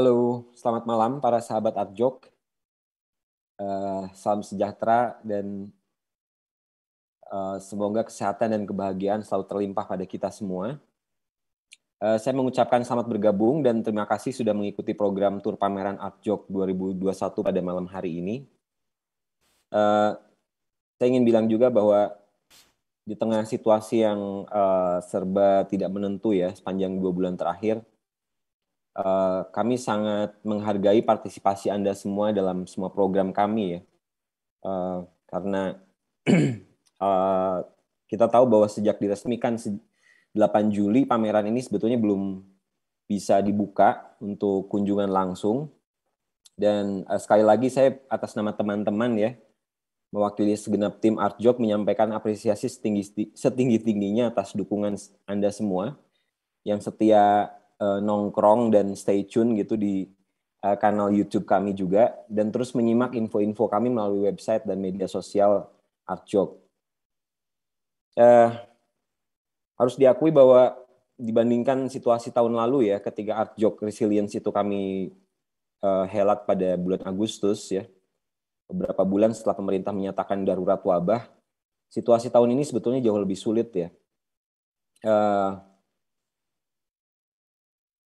Halo, selamat malam para sahabat Adjok. Uh, eh, salam sejahtera dan uh, semoga kesehatan dan kebahagiaan selalu terlimpah pada kita semua. Uh, saya mengucapkan selamat bergabung dan terima kasih sudah mengikuti program Tur Pameran Adjok 2021 pada malam hari ini. Uh, saya ingin bilang juga bahwa di tengah situasi yang uh, serba tidak menentu ya sepanjang dua bulan terakhir, Eh, kami sangat menghargai partisipasi Anda semua dalam semua program kami ya. Uh, karena uh, kita tahu bahwa sejak diresmikan 8 Juli pameran ini sebetulnya belum bisa dibuka untuk kunjungan langsung. Dan uh, sekali lagi saya atas nama teman-teman ya mewakili segenap tim Artjok menyampaikan apresiasi setinggi setinggi tingginya atas dukungan Anda semua yang setia uh, nongkrong dan stay tune gitu di uh, kanal YouTube kami juga dan terus menyimak info-info kami melalui website dan media sosial Artjok. Uh, harus diakui bahwa dibandingkan situasi tahun lalu ya ketika Artjok Resilience itu kami uh, helat pada bulan Agustus ya beberapa bulan setelah pemerintah menyatakan darurat wabah situasi tahun ini sebetulnya jauh lebih sulit ya. Uh,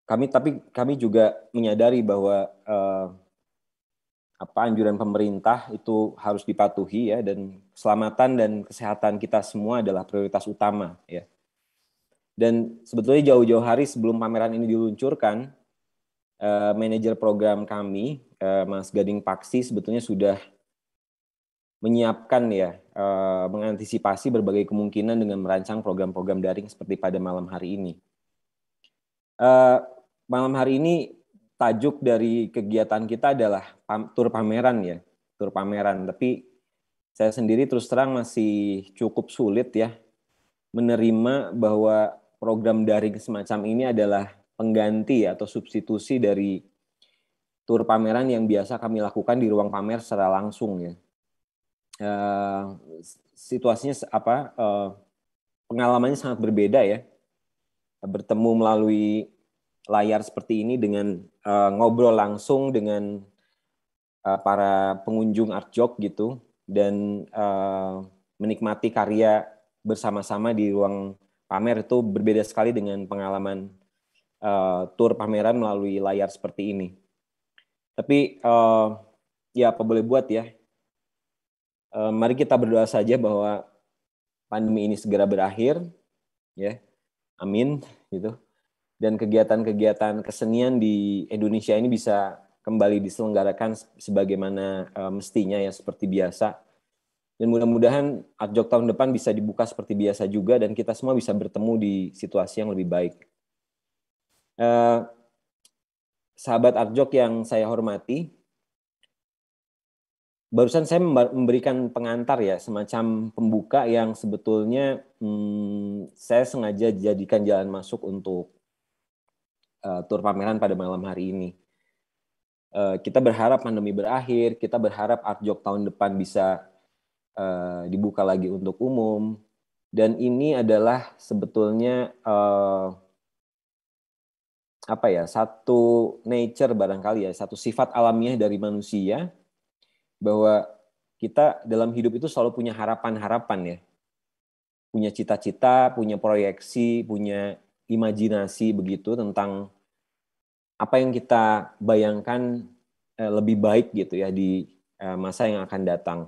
kami tapi kami juga menyadari bahwa eh, apa anjuran pemerintah itu harus dipatuhi ya dan keselamatan dan kesehatan kita semua adalah prioritas utama ya. Dan sebetulnya jauh-jauh hari sebelum pameran ini diluncurkan, eh, manajer program kami eh, Mas Gading Paksi sebetulnya sudah menyiapkan ya eh, mengantisipasi berbagai kemungkinan dengan merancang program-program daring seperti pada malam hari ini uh, malam hari ini tajuk dari kegiatan kita adalah pam, tur pameran ya, tur pameran. Tapi saya sendiri terus terang masih cukup sulit ya menerima bahwa program daring semacam ini adalah pengganti atau substitusi dari tur pameran yang biasa kami lakukan di ruang pamer secara langsung ya. Uh, situasinya apa? Uh, pengalamannya sangat berbeda ya. Bertemu melalui layar seperti ini dengan uh, ngobrol langsung dengan uh, para pengunjung Artjok gitu dan uh, menikmati karya bersama-sama di ruang pamer itu berbeda sekali dengan pengalaman uh, tur pameran melalui layar seperti ini. Tapi uh, ya apa boleh buat ya. Uh, mari kita berdoa saja bahwa pandemi ini segera berakhir, ya. Amin, gitu dan kegiatan-kegiatan kesenian di Indonesia ini bisa kembali diselenggarakan sebagaimana eh, mestinya ya seperti biasa. Dan mudah-mudahan Adjok tahun depan bisa dibuka seperti biasa juga dan kita semua bisa bertemu di situasi yang lebih baik. Uh, sahabat Adjok yang saya hormati, barusan saya memberikan pengantar ya, semacam pembuka yang sebetulnya hmm, saya sengaja jadikan jalan masuk untuk uh, tur pameran pada malam hari ini. Uh, kita berharap pandemi berakhir, kita berharap Artjok tahun depan bisa uh, dibuka lagi untuk umum. Dan ini adalah sebetulnya uh, apa ya satu nature barangkali ya satu sifat alamiah dari manusia bahwa kita dalam hidup itu selalu punya harapan-harapan ya punya cita-cita punya proyeksi punya imajinasi begitu tentang apa yang kita bayangkan eh, lebih baik gitu ya di eh, masa yang akan datang.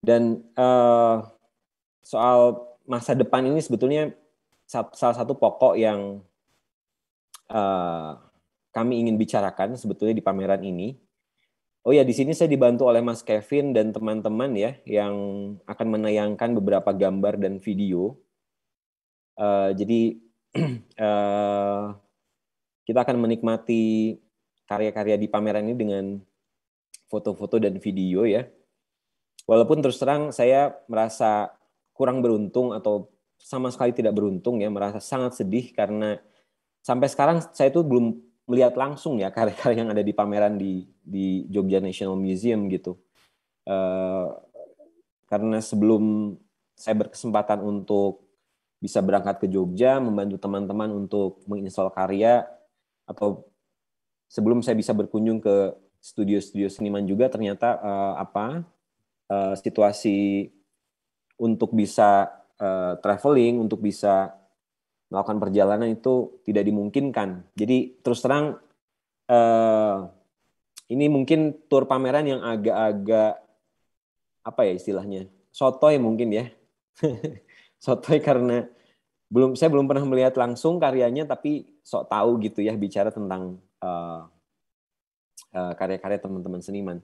Dan eh, soal masa depan ini sebetulnya salah satu pokok yang kami ingin bicarakan sebetulnya di pameran ini. Oh ya, di sini saya dibantu oleh Mas Kevin dan teman-teman ya yang akan menayangkan beberapa gambar dan video Eh, jadi uh, kita akan menikmati karya-karya di pameran ini dengan foto-foto dan video ya. Walaupun terus terang saya merasa kurang beruntung atau sama sekali tidak beruntung ya, merasa sangat sedih karena sampai sekarang saya itu belum melihat langsung ya karya-karya yang ada di pameran di di Jogja National Museum gitu. Uh, karena sebelum saya berkesempatan untuk bisa berangkat ke Jogja membantu teman-teman untuk menginstal karya atau sebelum saya bisa berkunjung ke studio-studio seniman juga ternyata uh, apa uh, situasi untuk bisa uh, traveling untuk bisa melakukan perjalanan itu tidak dimungkinkan jadi terus terang uh, ini mungkin tur pameran yang agak-agak apa ya istilahnya sotoy mungkin ya sotoy ya, karena belum saya belum pernah melihat langsung karyanya tapi sok tahu gitu ya bicara tentang uh, uh, karya-karya teman-teman seniman.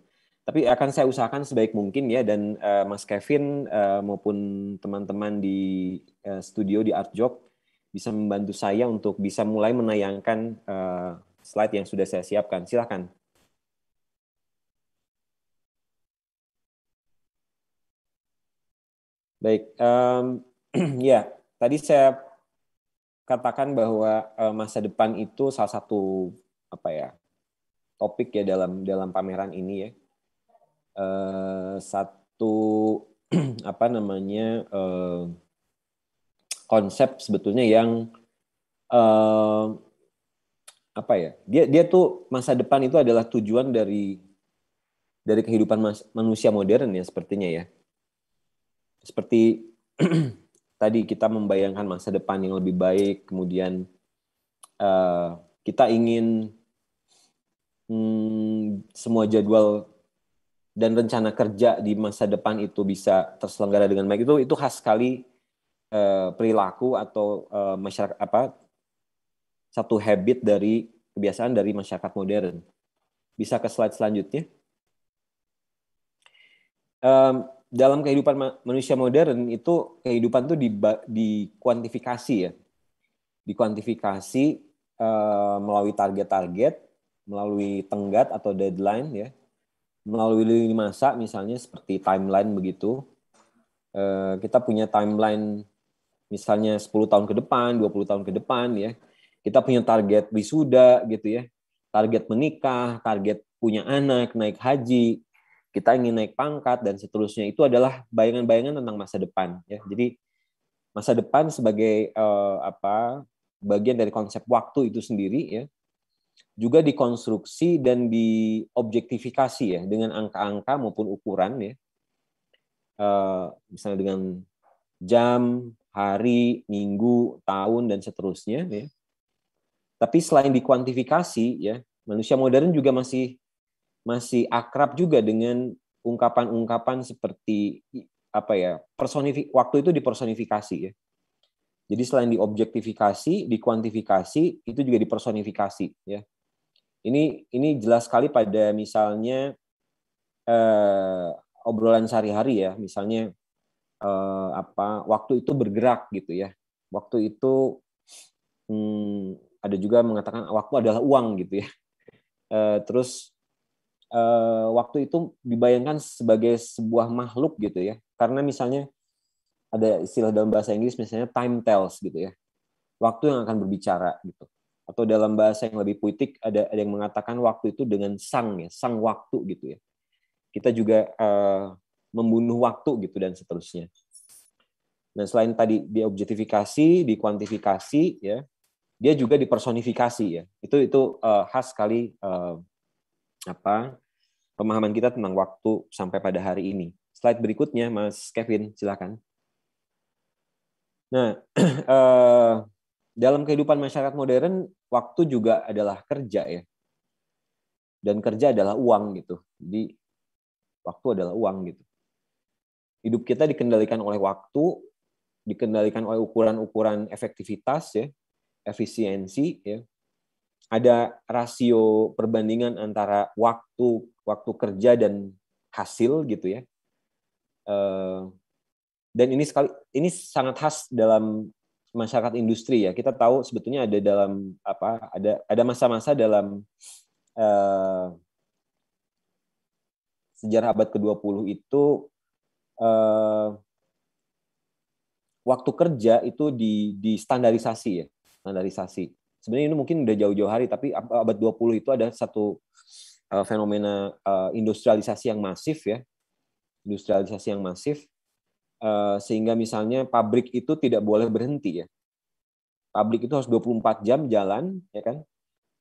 Tapi akan saya usahakan sebaik mungkin ya dan uh, Mas Kevin uh, maupun teman-teman di uh, studio di Art Job bisa membantu saya untuk bisa mulai menayangkan uh, slide yang sudah saya siapkan. Silahkan. Baik, um, ya, tadi saya katakan bahwa eh, masa depan itu salah satu apa ya topik ya dalam dalam pameran ini ya. Eh, satu apa namanya eh, konsep sebetulnya yang apa ya dia dia tuh masa depan itu adalah tujuan dari dari kehidupan manusia modern ya sepertinya ya seperti tadi kita membayangkan masa depan yang lebih baik, kemudian uh, kita ingin hmm, semua jadwal dan rencana kerja di masa depan itu bisa terselenggara dengan baik itu itu khas sekali uh, perilaku atau uh, eh, masyarakat apa satu habit dari kebiasaan dari masyarakat modern. Bisa ke slide selanjutnya. Um, dalam kehidupan manusia modern itu kehidupan tuh dikuantifikasi ya dikuantifikasi uh, melalui target-target melalui tenggat atau deadline ya melalui lini masa misalnya seperti timeline begitu uh, kita punya timeline misalnya 10 tahun ke depan 20 tahun ke depan ya kita punya target wisuda gitu ya target menikah target punya anak naik haji kita ingin naik pangkat dan seterusnya itu adalah bayangan-bayangan tentang masa depan ya jadi masa depan sebagai uh, apa bagian dari konsep waktu itu sendiri ya juga dikonstruksi dan diobjektifikasi ya dengan angka-angka maupun ukuran ya uh, misalnya dengan jam hari minggu tahun dan seterusnya ya tapi selain dikuantifikasi ya manusia modern juga masih masih akrab juga dengan ungkapan-ungkapan seperti apa ya personifik waktu itu dipersonifikasi ya jadi selain diobjektifikasi dikuantifikasi itu juga dipersonifikasi ya ini ini jelas sekali pada misalnya eh, obrolan sehari-hari ya misalnya eh, apa waktu itu bergerak gitu ya waktu itu hmm, ada juga mengatakan waktu adalah uang gitu ya eh, terus uh, waktu itu dibayangkan sebagai sebuah makhluk gitu ya. Karena misalnya ada istilah dalam bahasa Inggris misalnya time tells gitu ya. Waktu yang akan berbicara gitu. Atau dalam bahasa yang lebih puitik ada ada yang mengatakan waktu itu dengan sang ya, sang waktu gitu ya. Kita juga uh, membunuh waktu gitu dan seterusnya. Dan selain tadi diobjektifikasi, dikuantifikasi ya, dia juga dipersonifikasi ya. Itu itu uh, khas sekali uh, apa pemahaman kita tentang waktu sampai pada hari ini. Slide berikutnya, Mas Kevin, silakan. Nah, eh, dalam kehidupan masyarakat modern, waktu juga adalah kerja ya. Dan kerja adalah uang gitu. Jadi waktu adalah uang gitu. Hidup kita dikendalikan oleh waktu, dikendalikan oleh ukuran-ukuran efektivitas ya, efisiensi ya, ada rasio perbandingan antara waktu waktu kerja dan hasil gitu ya. Eh, dan ini sekali ini sangat khas dalam masyarakat industri ya. Kita tahu sebetulnya ada dalam apa ada ada masa-masa dalam uh, sejarah abad ke-20 itu uh, waktu kerja itu di standarisasi ya, standarisasi sebenarnya ini mungkin udah jauh-jauh hari tapi abad 20 itu ada satu uh, fenomena uh, industrialisasi yang masif ya industrialisasi yang masif uh, sehingga misalnya pabrik itu tidak boleh berhenti ya pabrik itu harus 24 jam jalan ya kan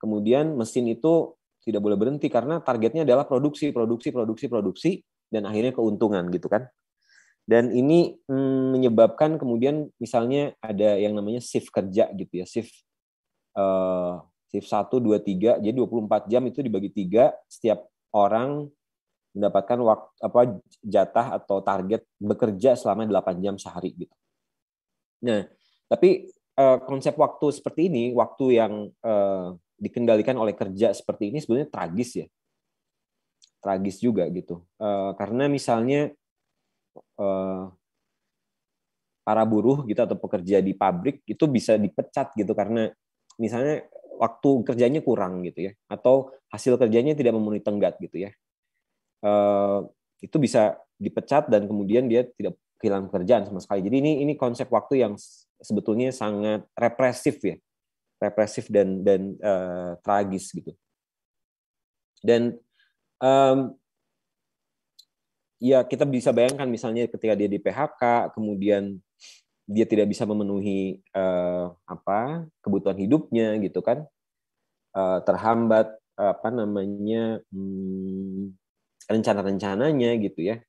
kemudian mesin itu tidak boleh berhenti karena targetnya adalah produksi produksi produksi produksi dan akhirnya keuntungan gitu kan dan ini hmm, menyebabkan kemudian misalnya ada yang namanya shift kerja gitu ya shift Eh, shift 1, 2, 3. Jadi 24 jam itu dibagi tiga. Setiap orang mendapatkan waktu apa jatah atau target bekerja selama 8 jam sehari gitu. Nah, tapi uh, konsep waktu seperti ini, waktu yang uh, dikendalikan oleh kerja seperti ini sebenarnya tragis ya. Tragis juga gitu. Uh, karena misalnya para buruh gitu atau pekerja di pabrik itu bisa dipecat gitu karena misalnya waktu kerjanya kurang gitu ya atau hasil kerjanya tidak memenuhi tenggat gitu ya uh, itu bisa dipecat dan kemudian dia tidak kehilangan pekerjaan sama sekali jadi ini ini konsep waktu yang sebetulnya sangat represif ya represif dan dan uh, tragis gitu dan um, ya kita bisa bayangkan misalnya ketika dia di PHK kemudian dia tidak bisa memenuhi uh, apa kebutuhan hidupnya gitu kan uh, terhambat apa namanya hmm, rencana-rencananya gitu ya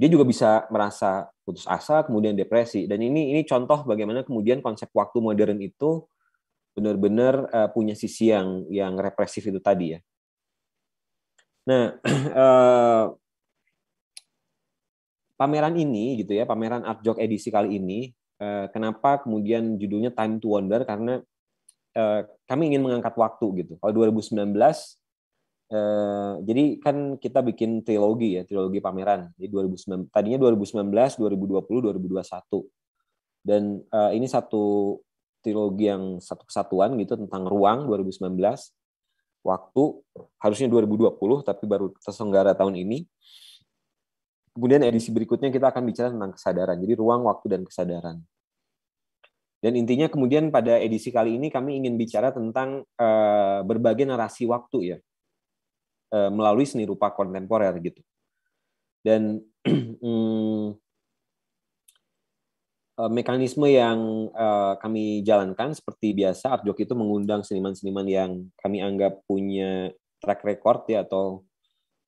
dia juga bisa merasa putus asa kemudian depresi dan ini ini contoh bagaimana kemudian konsep waktu modern itu benar-benar uh, punya sisi yang yang represif itu tadi ya nah pameran ini gitu ya pameran Artjok edisi kali ini Eh, kenapa kemudian judulnya Time to Wonder karena eh, kami ingin mengangkat waktu gitu. Kalau 2019 eh, jadi kan kita bikin trilogi ya, trilogi pameran. Jadi 2019 tadinya 2019, 2020, 2021. Dan ini satu trilogi yang satu kesatuan gitu tentang ruang 2019 waktu harusnya 2020 tapi baru terselenggara tahun ini Kemudian edisi berikutnya kita akan bicara tentang kesadaran. Jadi ruang, waktu, dan kesadaran. Dan intinya kemudian pada edisi kali ini kami ingin bicara tentang eh, berbagai narasi waktu ya eh, melalui seni rupa kontemporer gitu. Dan mm, eh, mekanisme yang kami jalankan seperti biasa Arjok itu mengundang seniman-seniman yang kami anggap punya track record ya atau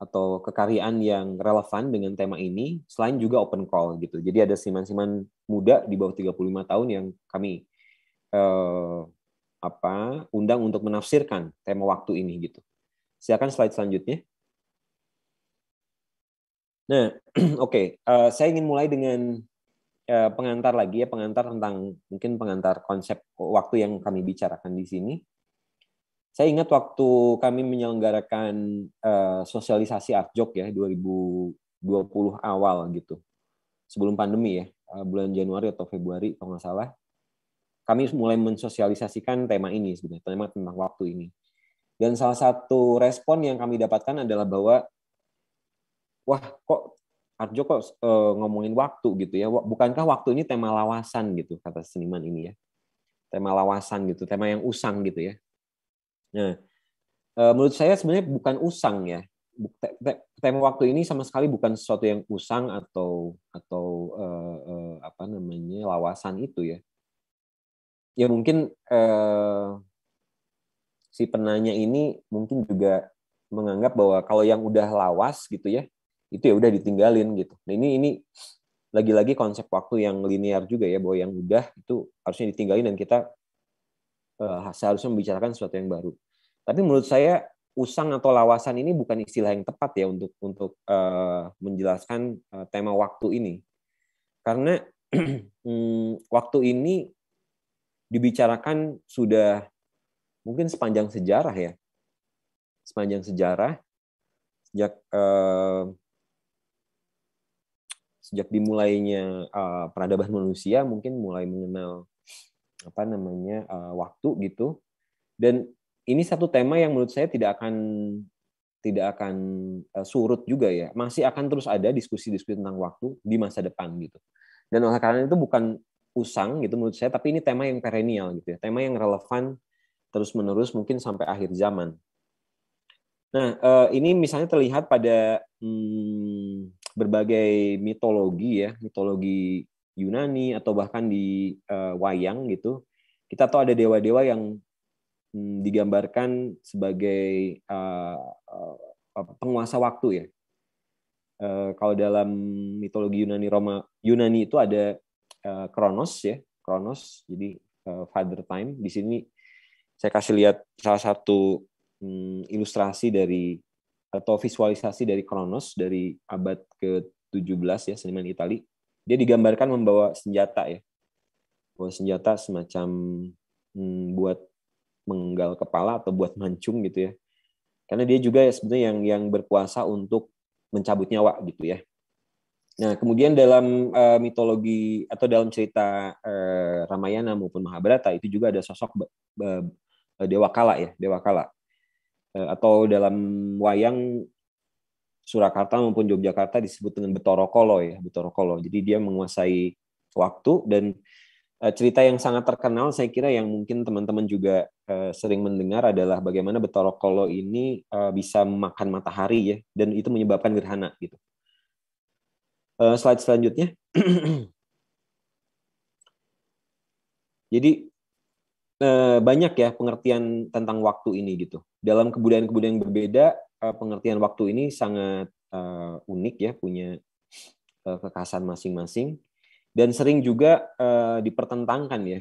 atau kekaryaan yang relevan dengan tema ini, selain juga open call gitu. Jadi ada siman-siman muda di bawah 35 tahun yang kami eh, apa undang untuk menafsirkan tema waktu ini gitu. Silakan slide selanjutnya. Nah, oke, okay. uh, eh, saya ingin mulai dengan uh, pengantar lagi ya, pengantar tentang mungkin pengantar konsep waktu yang kami bicarakan di sini saya ingat waktu kami menyelenggarakan uh, sosialisasi artjok ya 2020 awal gitu. Sebelum pandemi ya, uh, bulan Januari atau Februari kalau nggak salah. Kami mulai mensosialisasikan tema ini sebenarnya, tema tentang waktu ini. Dan salah satu respon yang kami dapatkan adalah bahwa wah kok Arjo kok e, ngomongin waktu gitu ya. Bukankah waktu ini tema lawasan gitu kata seniman ini ya. Tema lawasan gitu, tema yang usang gitu ya. Nah, menurut saya sebenarnya bukan usang ya. Tema waktu ini sama sekali bukan sesuatu yang usang atau atau uh, uh, apa namanya lawasan itu ya. Ya mungkin uh, si penanya ini mungkin juga menganggap bahwa kalau yang udah lawas gitu ya, itu ya udah ditinggalin gitu. Nah ini ini lagi-lagi konsep waktu yang linear juga ya bahwa yang udah itu harusnya ditinggalin dan kita Eh, seharusnya membicarakan sesuatu yang baru. Tapi menurut saya usang atau lawasan ini bukan istilah yang tepat ya untuk untuk uh, menjelaskan uh, tema waktu ini. Karena hmm, waktu ini dibicarakan sudah mungkin sepanjang sejarah ya. Sepanjang sejarah sejak uh, sejak dimulainya uh, peradaban manusia mungkin mulai mengenal apa namanya uh, waktu gitu dan ini satu tema yang menurut saya tidak akan tidak akan uh, surut juga ya masih akan terus ada diskusi-diskusi tentang waktu di masa depan gitu dan oleh karena itu bukan usang gitu menurut saya tapi ini tema yang perennial gitu ya tema yang relevan terus menerus mungkin sampai akhir zaman nah uh, ini misalnya terlihat pada hmm, berbagai mitologi ya mitologi Yunani atau bahkan di uh, wayang gitu kita tahu ada dewa-dewa yang hmm, digambarkan sebagai uh, uh, penguasa waktu ya uh, kalau dalam mitologi Yunani Roma Yunani itu ada uh, Kronos ya Kronos jadi uh, father time di sini saya kasih lihat salah satu hmm, ilustrasi dari atau visualisasi dari Kronos dari abad ke-17 ya seniman Italia dia digambarkan membawa senjata ya bawa senjata semacam hmm, buat menggal kepala atau buat mancung gitu ya karena dia juga ya sebenarnya yang yang berkuasa untuk mencabut nyawa gitu ya nah kemudian dalam uh, mitologi atau dalam cerita uh, Ramayana maupun Mahabharata itu juga ada sosok uh, dewa kala ya dewa kala eh, atau dalam wayang Surakarta maupun Yogyakarta disebut dengan Betoro Kolo ya, Betoro Kolo. Jadi dia menguasai waktu dan eh, cerita yang sangat terkenal saya kira yang mungkin teman-teman juga eh, sering mendengar adalah bagaimana Betoro Kolo ini eh, bisa memakan matahari ya dan itu menyebabkan gerhana gitu. slide selanjutnya. Jadi banyak ya pengertian tentang waktu ini gitu. Dalam kebudayaan-kebudayaan berbeda, Eh, pengertian waktu ini sangat uh, unik ya, punya uh, eh, kekhasan masing-masing dan sering juga uh, dipertentangkan ya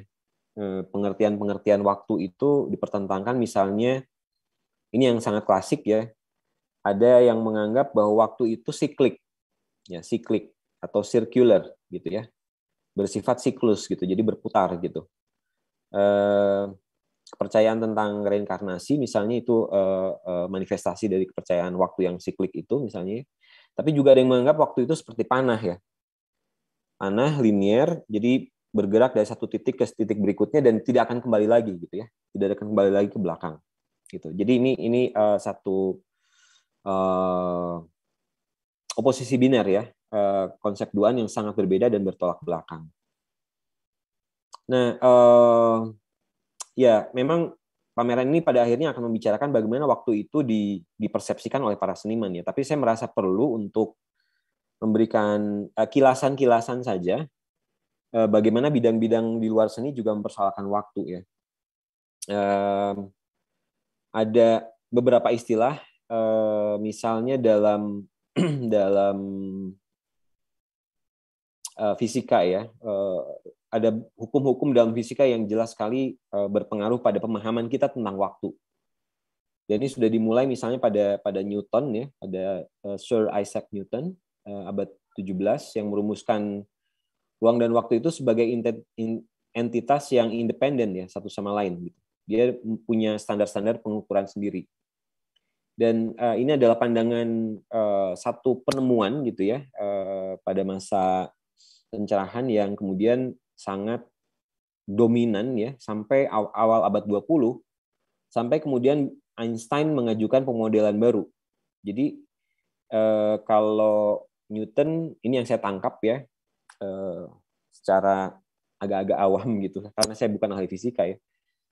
pengertian-pengertian waktu itu dipertentangkan misalnya ini yang sangat klasik ya ada yang menganggap bahwa waktu itu siklik ya siklik atau circular gitu ya bersifat siklus gitu jadi berputar gitu kepercayaan tentang reinkarnasi misalnya itu eh, eh, manifestasi dari kepercayaan waktu yang siklik itu misalnya tapi juga ada yang menganggap waktu itu seperti panah ya panah linier jadi bergerak dari satu titik ke titik berikutnya dan tidak akan kembali lagi gitu ya tidak akan kembali lagi ke belakang gitu jadi ini ini uh, satu uh, oposisi biner ya uh, konsep duaan yang sangat berbeda dan bertolak belakang nah uh, ya memang pameran ini pada akhirnya akan membicarakan bagaimana waktu itu di, dipersepsikan oleh para seniman ya. Tapi saya merasa perlu untuk memberikan eh, kilasan-kilasan uh, saja uh, bagaimana bidang-bidang di luar seni juga mempersoalkan waktu ya. Uh, ada beberapa istilah eh, misalnya dalam dalam fisika ya ada hukum-hukum dalam fisika yang jelas sekali eh, berpengaruh pada pemahaman kita tentang waktu. Jadi sudah dimulai misalnya pada pada Newton ya, pada eh, Sir Isaac Newton eh, abad 17 yang merumuskan ruang dan waktu itu sebagai entitas yang independen ya satu sama lain gitu. Dia punya standar-standar pengukuran sendiri. Dan ini adalah pandangan satu penemuan gitu ya pada masa pencerahan yang kemudian sangat dominan ya sampai awal abad 20 sampai kemudian Einstein mengajukan pemodelan baru. Jadi eh, kalau Newton ini yang saya tangkap ya eh, secara agak-agak awam gitu karena saya bukan ahli fisika ya.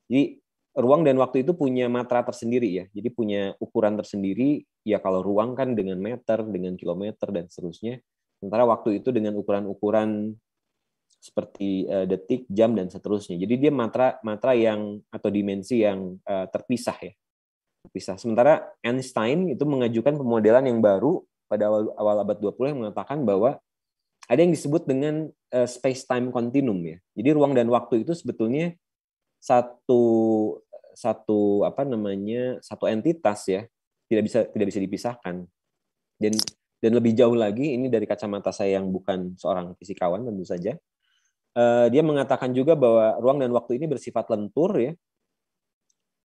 Jadi ruang dan waktu itu punya matra tersendiri ya. Jadi punya ukuran tersendiri ya kalau ruang kan dengan meter, dengan kilometer dan seterusnya. Sementara waktu itu dengan ukuran-ukuran seperti uh, detik, jam dan seterusnya. Jadi dia matra matra yang atau dimensi yang uh, terpisah ya. Terpisah. Sementara Einstein itu mengajukan pemodelan yang baru pada awal, awal abad 20 yang mengatakan bahwa ada yang disebut dengan uh, eh, space time continuum ya. Jadi ruang dan waktu itu sebetulnya satu satu apa namanya satu entitas ya tidak bisa tidak bisa dipisahkan dan dan lebih jauh lagi ini dari kacamata saya yang bukan seorang fisikawan tentu saja Eh, dia mengatakan juga bahwa ruang dan waktu ini bersifat lentur ya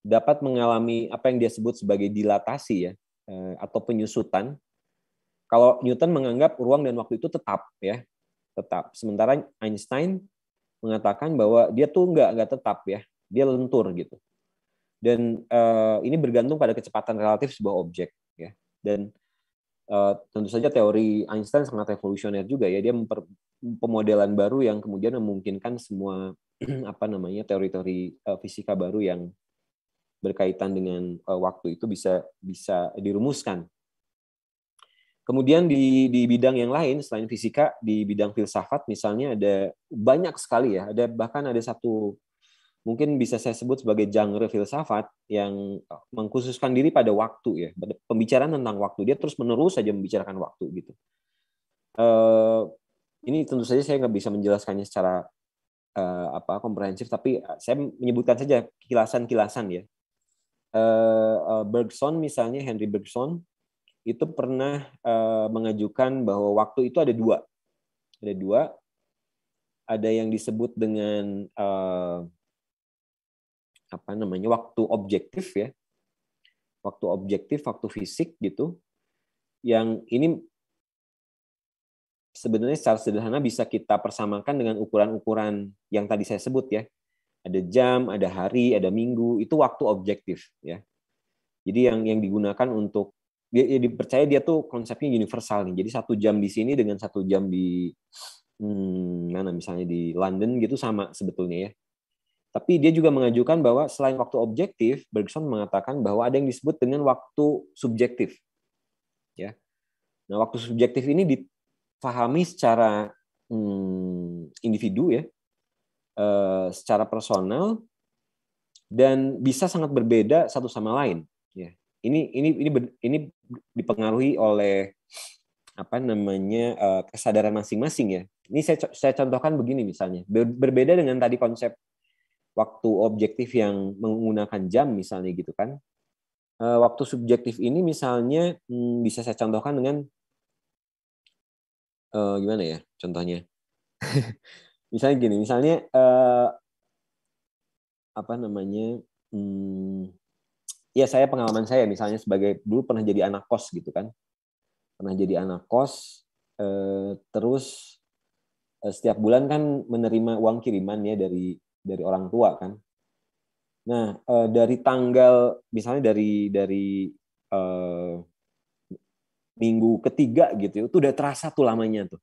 dapat mengalami apa yang dia sebut sebagai dilatasi ya eh, atau penyusutan kalau Newton menganggap ruang dan waktu itu tetap ya tetap sementara Einstein mengatakan bahwa dia tuh nggak nggak tetap ya dia lentur gitu dan uh, ini bergantung pada kecepatan relatif sebuah objek ya dan Eh, tentu saja teori Einstein sangat revolusioner juga ya dia memper, pemodelan baru yang kemudian memungkinkan semua apa namanya teori-teori uh, fisika baru yang berkaitan dengan uh, waktu itu bisa bisa dirumuskan. Kemudian di di bidang yang lain selain fisika di bidang filsafat misalnya ada banyak sekali ya ada bahkan ada satu mungkin bisa saya sebut sebagai genre filsafat yang eh, mengkhususkan diri pada waktu ya pada pembicaraan tentang waktu dia terus menerus saja membicarakan waktu gitu uh, ini tentu saja saya nggak bisa menjelaskannya secara uh, apa komprehensif tapi saya menyebutkan saja kilasan-kilasan ya uh, uh, Bergson misalnya Henry Bergson itu pernah uh, mengajukan bahwa waktu itu ada dua ada dua ada yang disebut dengan uh, apa namanya waktu objektif ya waktu objektif waktu fisik gitu yang ini sebenarnya secara sederhana bisa kita persamakan dengan ukuran-ukuran yang tadi saya sebut ya ada jam ada hari ada minggu itu waktu objektif ya jadi yang yang digunakan untuk dia ya, ya dipercaya dia tuh konsepnya universal nih jadi satu jam di sini dengan satu jam di hmm, mana misalnya di London gitu sama sebetulnya ya tapi dia juga mengajukan bahwa selain waktu objektif, Bergson mengatakan bahwa ada yang disebut dengan waktu subjektif. Ya. Nah, waktu subjektif ini difahami secara hmm, individu ya, e, secara personal dan bisa sangat berbeda satu sama lain. Ya. Ini ini ini ini dipengaruhi oleh apa namanya eh, kesadaran masing-masing ya. Ini saya saya contohkan begini misalnya berbeda dengan tadi konsep waktu objektif yang menggunakan jam misalnya gitu kan. Eh, waktu subjektif ini misalnya hmm, bisa saya contohkan dengan eh, gimana ya contohnya? misalnya gini, misalnya eh, apa namanya? Hmm, ya saya pengalaman saya misalnya sebagai dulu pernah jadi anak kos gitu kan. Pernah jadi anak kos terus setiap bulan kan menerima uang kiriman ya dari dari orang tua kan. Nah, eh, dari tanggal misalnya dari dari eh, minggu ketiga gitu itu udah terasa tuh lamanya tuh.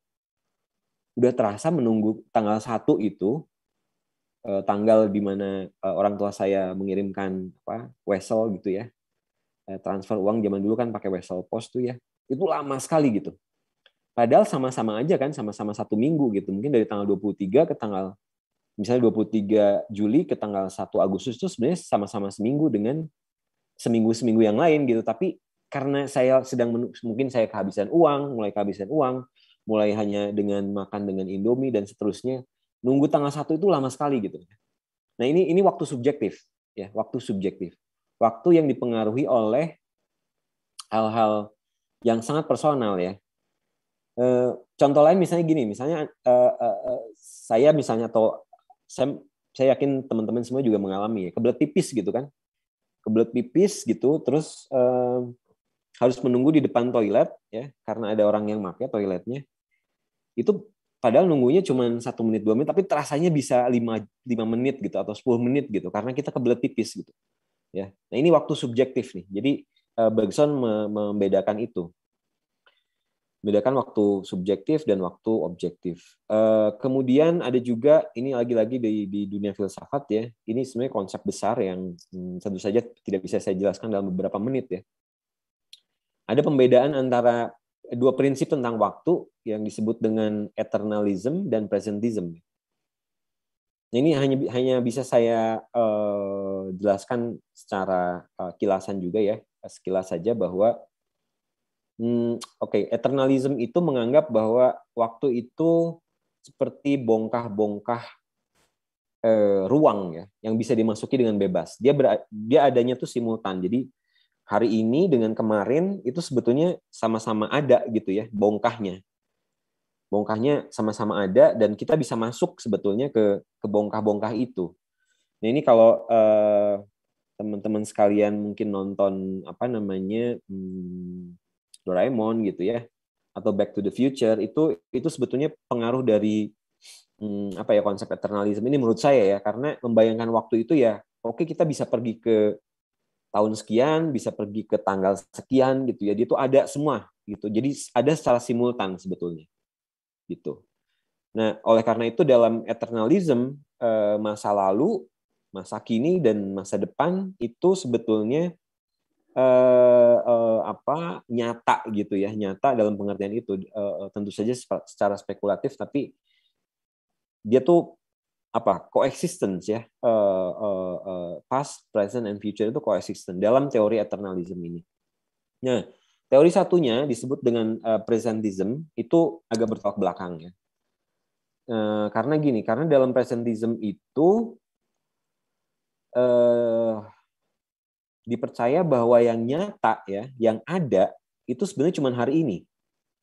Udah terasa menunggu tanggal satu itu eh, tanggal di mana eh, orang tua saya mengirimkan apa wesel gitu ya. Eh, transfer uang zaman dulu kan pakai wesel pos tuh ya. Itu lama sekali gitu. Padahal sama-sama aja kan, sama-sama satu minggu gitu. Mungkin dari tanggal 23 ke tanggal misalnya 23 Juli ke tanggal 1 Agustus itu sebenarnya sama-sama seminggu dengan seminggu-seminggu yang lain gitu tapi karena saya sedang mungkin saya kehabisan uang, mulai kehabisan uang, mulai hanya dengan makan dengan Indomie dan seterusnya, nunggu tanggal satu itu lama sekali gitu. Nah, ini ini waktu subjektif ya, waktu subjektif. Waktu yang dipengaruhi oleh hal-hal yang sangat personal ya. Eh, contoh lain misalnya gini, misalnya eh, eh, saya misalnya atau saya, saya yakin teman-teman semua juga mengalami ya, kebelet pipis gitu kan. Kebelet tipis gitu, terus eh, harus menunggu di depan toilet ya, karena ada orang yang pakai toiletnya. Itu padahal nunggunya cuma satu menit dua menit tapi terasanya bisa lima lima menit gitu atau 10 menit gitu karena kita kebelet tipis gitu ya nah ini waktu subjektif nih jadi Bergson membedakan itu bedakan waktu subjektif dan waktu objektif. Eh, kemudian ada juga ini lagi-lagi di, di dunia filsafat ya. Ini sebenarnya konsep besar yang hmm, tentu saja tidak bisa saya jelaskan dalam beberapa menit ya. Ada pembedaan antara dua prinsip tentang waktu yang disebut dengan eternalism dan presentism. Nah, ini hanya hanya bisa saya uh, jelaskan secara uh, kilasan juga ya, sekilas saja bahwa Hmm, Oke, okay. eternalism itu menganggap bahwa waktu itu seperti bongkah-bongkah eh, ruang ya, yang bisa dimasuki dengan bebas. Dia ber, dia adanya tuh simultan. Jadi hari ini dengan kemarin itu sebetulnya sama-sama ada gitu ya bongkahnya. Bongkahnya sama-sama ada dan kita bisa masuk sebetulnya ke ke bongkah-bongkah itu. Nah ini kalau eh, teman-teman sekalian mungkin nonton apa namanya hmm, Doraemon gitu ya atau Back to the Future itu itu sebetulnya pengaruh dari hmm, apa ya konsep eternalisme ini menurut saya ya karena membayangkan waktu itu ya oke okay, kita bisa pergi ke tahun sekian bisa pergi ke tanggal sekian gitu ya jadi itu ada semua gitu jadi ada secara simultan sebetulnya gitu nah oleh karena itu dalam eternalism eh, masa lalu masa kini dan masa depan itu sebetulnya eh, eh, apa nyata gitu ya nyata dalam pengertian itu eh, eh, tentu saja secara spekulatif tapi dia tuh apa coexistence ya eh, past present and future itu coexistence dalam teori eternalism ini. Nah teori satunya disebut dengan presentism itu agak bertolak belakang ya karena gini karena dalam presentism itu eh, dipercaya bahwa yang nyata ya, yang ada itu sebenarnya cuma hari ini.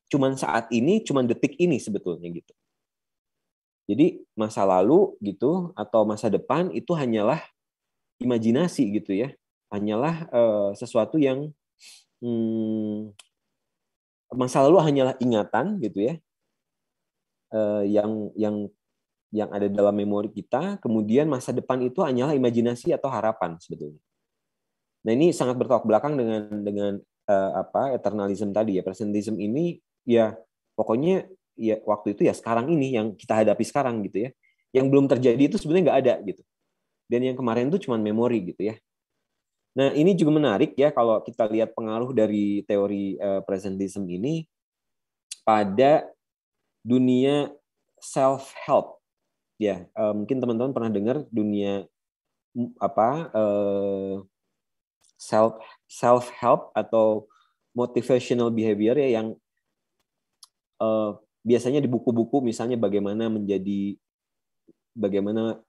cuma saat ini, cuma detik ini sebetulnya gitu. Jadi masa lalu gitu atau masa depan itu hanyalah imajinasi gitu ya. Hanyalah uh, sesuatu yang hmm, masa lalu hanyalah ingatan gitu ya. Uh, yang yang yang ada dalam memori kita, kemudian masa depan itu hanyalah imajinasi atau harapan sebetulnya. Nah ini sangat bertolak belakang dengan dengan uh, apa eternalism tadi ya presentism ini ya pokoknya ya waktu itu ya sekarang ini yang kita hadapi sekarang gitu ya yang belum terjadi itu sebenarnya nggak ada gitu dan yang kemarin itu cuma memori gitu ya nah ini juga menarik ya kalau kita lihat pengaruh dari teori uh, presentism ini pada dunia self help ya uh, mungkin teman-teman pernah dengar dunia apa uh, self self help atau motivational behavior ya yang uh, biasanya di buku-buku misalnya bagaimana menjadi bagaimana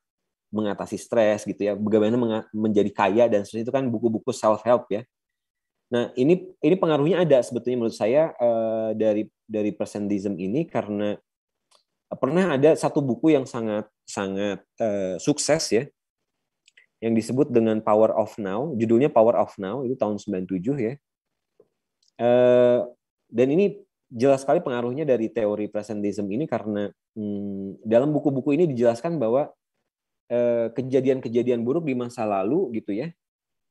mengatasi stres gitu ya, bagaimana menjadi kaya dan seterusnya itu kan buku-buku self help ya. Nah, ini ini pengaruhnya ada sebetulnya menurut saya uh, dari dari presentism ini karena pernah ada satu buku yang sangat sangat uh, sukses ya yang disebut dengan Power of Now, judulnya Power of Now itu tahun 97 ya. Eh, dan ini jelas sekali pengaruhnya dari teori presentism ini karena hmm, dalam buku-buku ini dijelaskan bahwa eh, kejadian-kejadian buruk di masa lalu gitu ya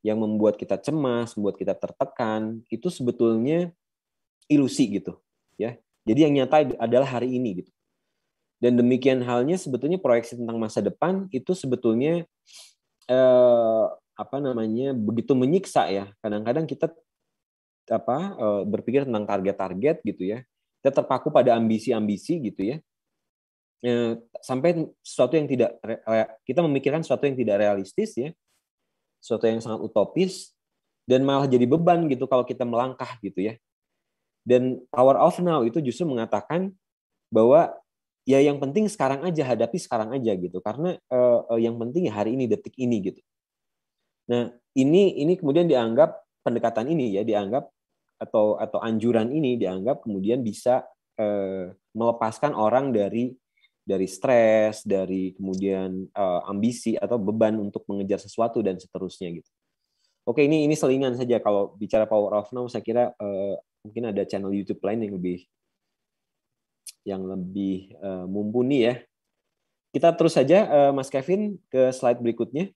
yang membuat kita cemas, membuat kita tertekan, itu sebetulnya ilusi gitu, ya. Jadi yang nyata adalah hari ini gitu. Dan demikian halnya sebetulnya proyeksi tentang masa depan itu sebetulnya eh, apa namanya begitu menyiksa ya kadang-kadang kita apa eh, berpikir tentang target-target gitu ya kita terpaku pada ambisi-ambisi gitu ya eh, sampai sesuatu yang tidak kita memikirkan sesuatu yang tidak realistis ya sesuatu yang sangat utopis dan malah jadi beban gitu kalau kita melangkah gitu ya dan power of now itu justru mengatakan bahwa ya yang penting sekarang aja hadapi sekarang aja gitu karena uh, yang penting ya hari ini detik ini gitu nah ini ini kemudian dianggap pendekatan ini ya dianggap atau atau anjuran ini dianggap kemudian bisa uh, melepaskan orang dari dari stres dari kemudian uh, ambisi atau beban untuk mengejar sesuatu dan seterusnya gitu oke ini ini selingan saja kalau bicara power of now saya kira uh, mungkin ada channel YouTube lain yang lebih yang lebih uh, mumpuni ya. Kita terus saja uh, Mas Kevin ke slide berikutnya.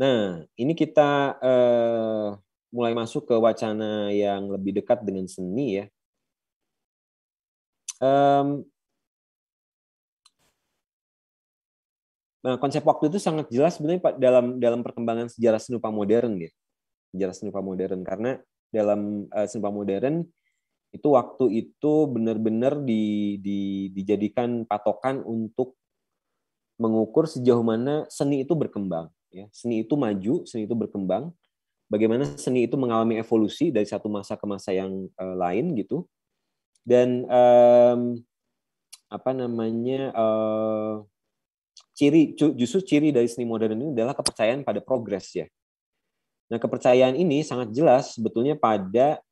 Nah, ini kita uh, mulai masuk ke wacana yang lebih dekat dengan seni ya. Um, Nah, konsep waktu itu sangat jelas sebenarnya dalam dalam perkembangan sejarah seni modern ya. Sejarah seni modern karena dalam uh, eh, sumpah modern itu waktu itu benar-benar di, di, dijadikan patokan untuk mengukur sejauh mana seni itu berkembang. Ya, seni itu maju, seni itu berkembang. Bagaimana seni itu mengalami evolusi dari satu masa ke masa yang uh, lain gitu. Dan um, apa namanya uh, ciri justru ciri dari seni modern ini adalah kepercayaan pada progres ya Nah, kepercayaan ini sangat jelas sebetulnya pada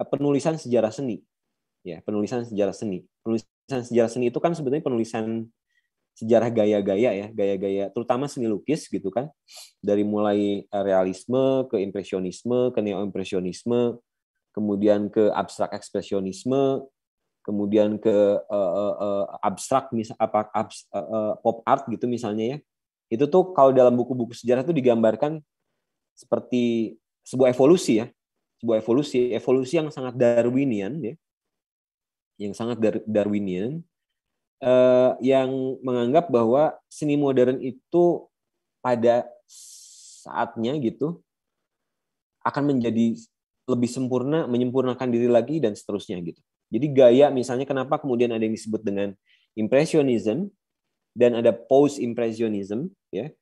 eh, penulisan sejarah seni. Ya, penulisan sejarah seni. Penulisan sejarah seni itu kan sebetulnya penulisan sejarah gaya-gaya ya, gaya-gaya terutama seni lukis gitu kan. Dari mulai eh, realisme ke impresionisme, ke neo-impresionisme, kemudian ke abstrak ekspresionisme, kemudian ke uh, uh, uh, abstrak misal apa abs, uh, uh, pop art gitu misalnya ya. Itu tuh kalau dalam buku-buku sejarah itu digambarkan seperti sebuah evolusi ya, sebuah evolusi, evolusi yang sangat darwinian ya, yang sangat dar darwinian, eh, yang menganggap bahwa seni modern itu pada saatnya gitu akan menjadi lebih sempurna, menyempurnakan diri lagi dan seterusnya gitu. Jadi gaya misalnya kenapa kemudian ada yang disebut dengan impressionism dan ada post impressionism ya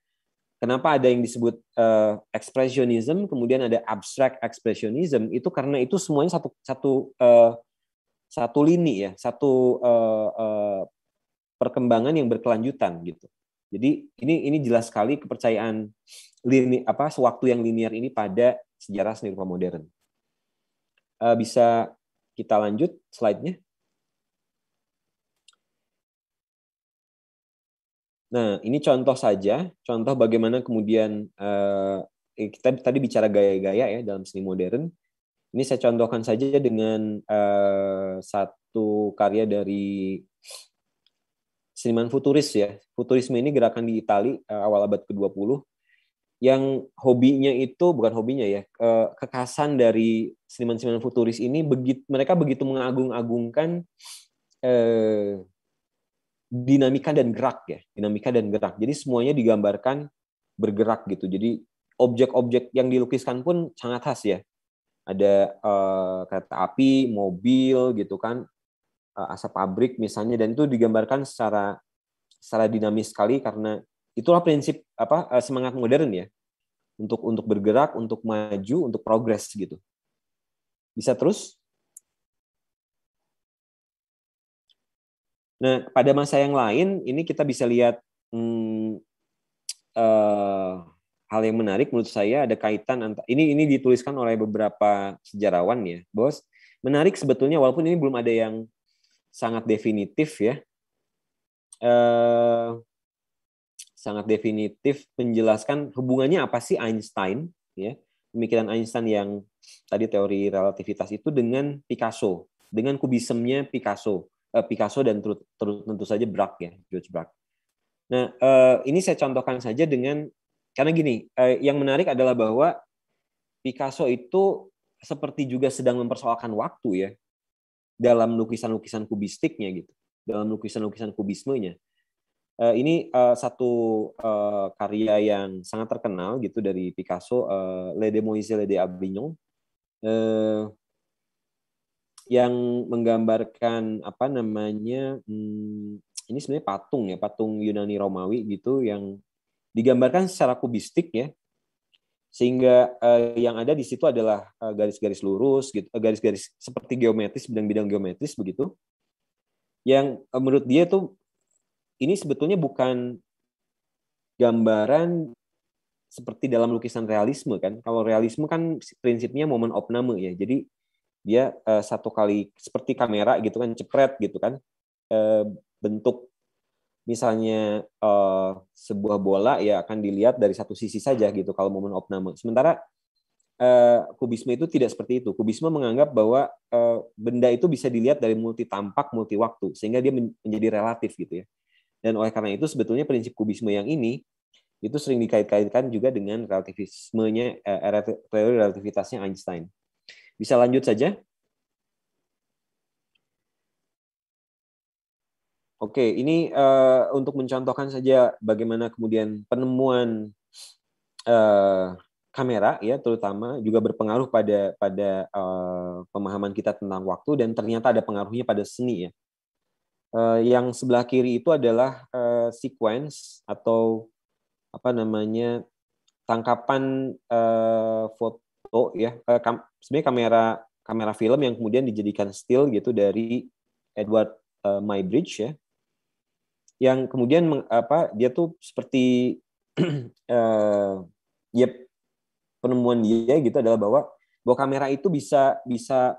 Kenapa ada yang disebut uh, expressionism, kemudian ada abstract expressionism? Itu karena itu semuanya satu satu uh, satu lini ya, satu uh, uh, perkembangan yang berkelanjutan gitu. Jadi ini ini jelas sekali kepercayaan lini apa sewaktu yang linear ini pada sejarah seni rupa modern. Uh, bisa kita lanjut slide-nya? Nah, ini contoh saja, contoh bagaimana kemudian eh, kita tadi bicara gaya-gaya ya dalam seni modern. Ini saya contohkan saja dengan eh, satu karya dari seniman futuris ya. Futurisme ini gerakan di Italia uh, eh, awal abad ke-20 yang hobinya itu bukan hobinya ya, eh, kekasan dari seniman-seniman futuris ini begitu mereka begitu mengagung-agungkan eh, dinamika dan gerak ya, dinamika dan gerak. Jadi semuanya digambarkan bergerak gitu. Jadi objek-objek yang dilukiskan pun sangat khas ya. Ada uh, kereta api, mobil gitu kan, uh, asap pabrik misalnya dan itu digambarkan secara secara dinamis sekali karena itulah prinsip apa uh, semangat modern ya. Untuk untuk bergerak, untuk maju, untuk progres gitu. Bisa terus? Nah, pada masa yang lain ini kita bisa lihat hmm, uh, hal yang menarik menurut saya ada kaitan antara ini ini dituliskan oleh beberapa sejarawan ya, Bos. Menarik sebetulnya walaupun ini belum ada yang sangat definitif ya. Uh, sangat definitif menjelaskan hubungannya apa sih Einstein ya pemikiran Einstein yang tadi teori relativitas itu dengan Picasso dengan kubismenya Picasso uh, Picasso dan ter ter tentu saja Braque ya, George Braque. Nah, eh, ini saya contohkan saja dengan karena gini, eh, yang menarik adalah bahwa Picasso itu seperti juga sedang mempersoalkan waktu ya dalam lukisan-lukisan kubistiknya gitu, dalam lukisan-lukisan kubismenya. Uh, ini satu karya yang sangat terkenal gitu dari Picasso, uh, Demoiselle de Avignon yang menggambarkan apa namanya hmm, ini sebenarnya patung ya patung Yunani Romawi gitu yang digambarkan secara kubistik ya sehingga eh, yang ada di situ adalah eh, garis-garis eh, lurus gitu eh, garis-garis eh, seperti geometris bidang-bidang geometris begitu yang eh, menurut dia tuh ini sebetulnya bukan gambaran seperti dalam lukisan realisme kan kalau realisme kan prinsipnya momen opname ya jadi dia uh, satu kali seperti kamera gitu kan cepret gitu kan uh, bentuk misalnya uh, sebuah bola ya akan dilihat dari satu sisi saja gitu kalau momen opname. Sementara uh, kubisme itu tidak seperti itu. Kubisme menganggap bahwa uh, benda itu bisa dilihat dari multi tampak, multi waktu sehingga dia menjadi relatif gitu ya. Dan oleh karena itu sebetulnya prinsip kubisme yang ini itu sering dikait-kaitkan juga dengan relativismenya uh, teori relativitasnya Einstein. Bisa lanjut saja. Oke, ini uh, untuk mencontohkan saja bagaimana kemudian penemuan uh, kamera ya terutama juga berpengaruh pada pada uh, pemahaman kita tentang waktu dan ternyata ada pengaruhnya pada seni ya. Uh, yang sebelah kiri itu adalah uh, sequence atau apa namanya tangkapan uh, foto ya uh, sebenarnya kamera kamera film yang kemudian dijadikan still gitu dari Edward uh, Mybridge ya yang kemudian meng, apa dia tuh seperti uh, ya penemuan dia gitu adalah bahwa bahwa kamera itu bisa bisa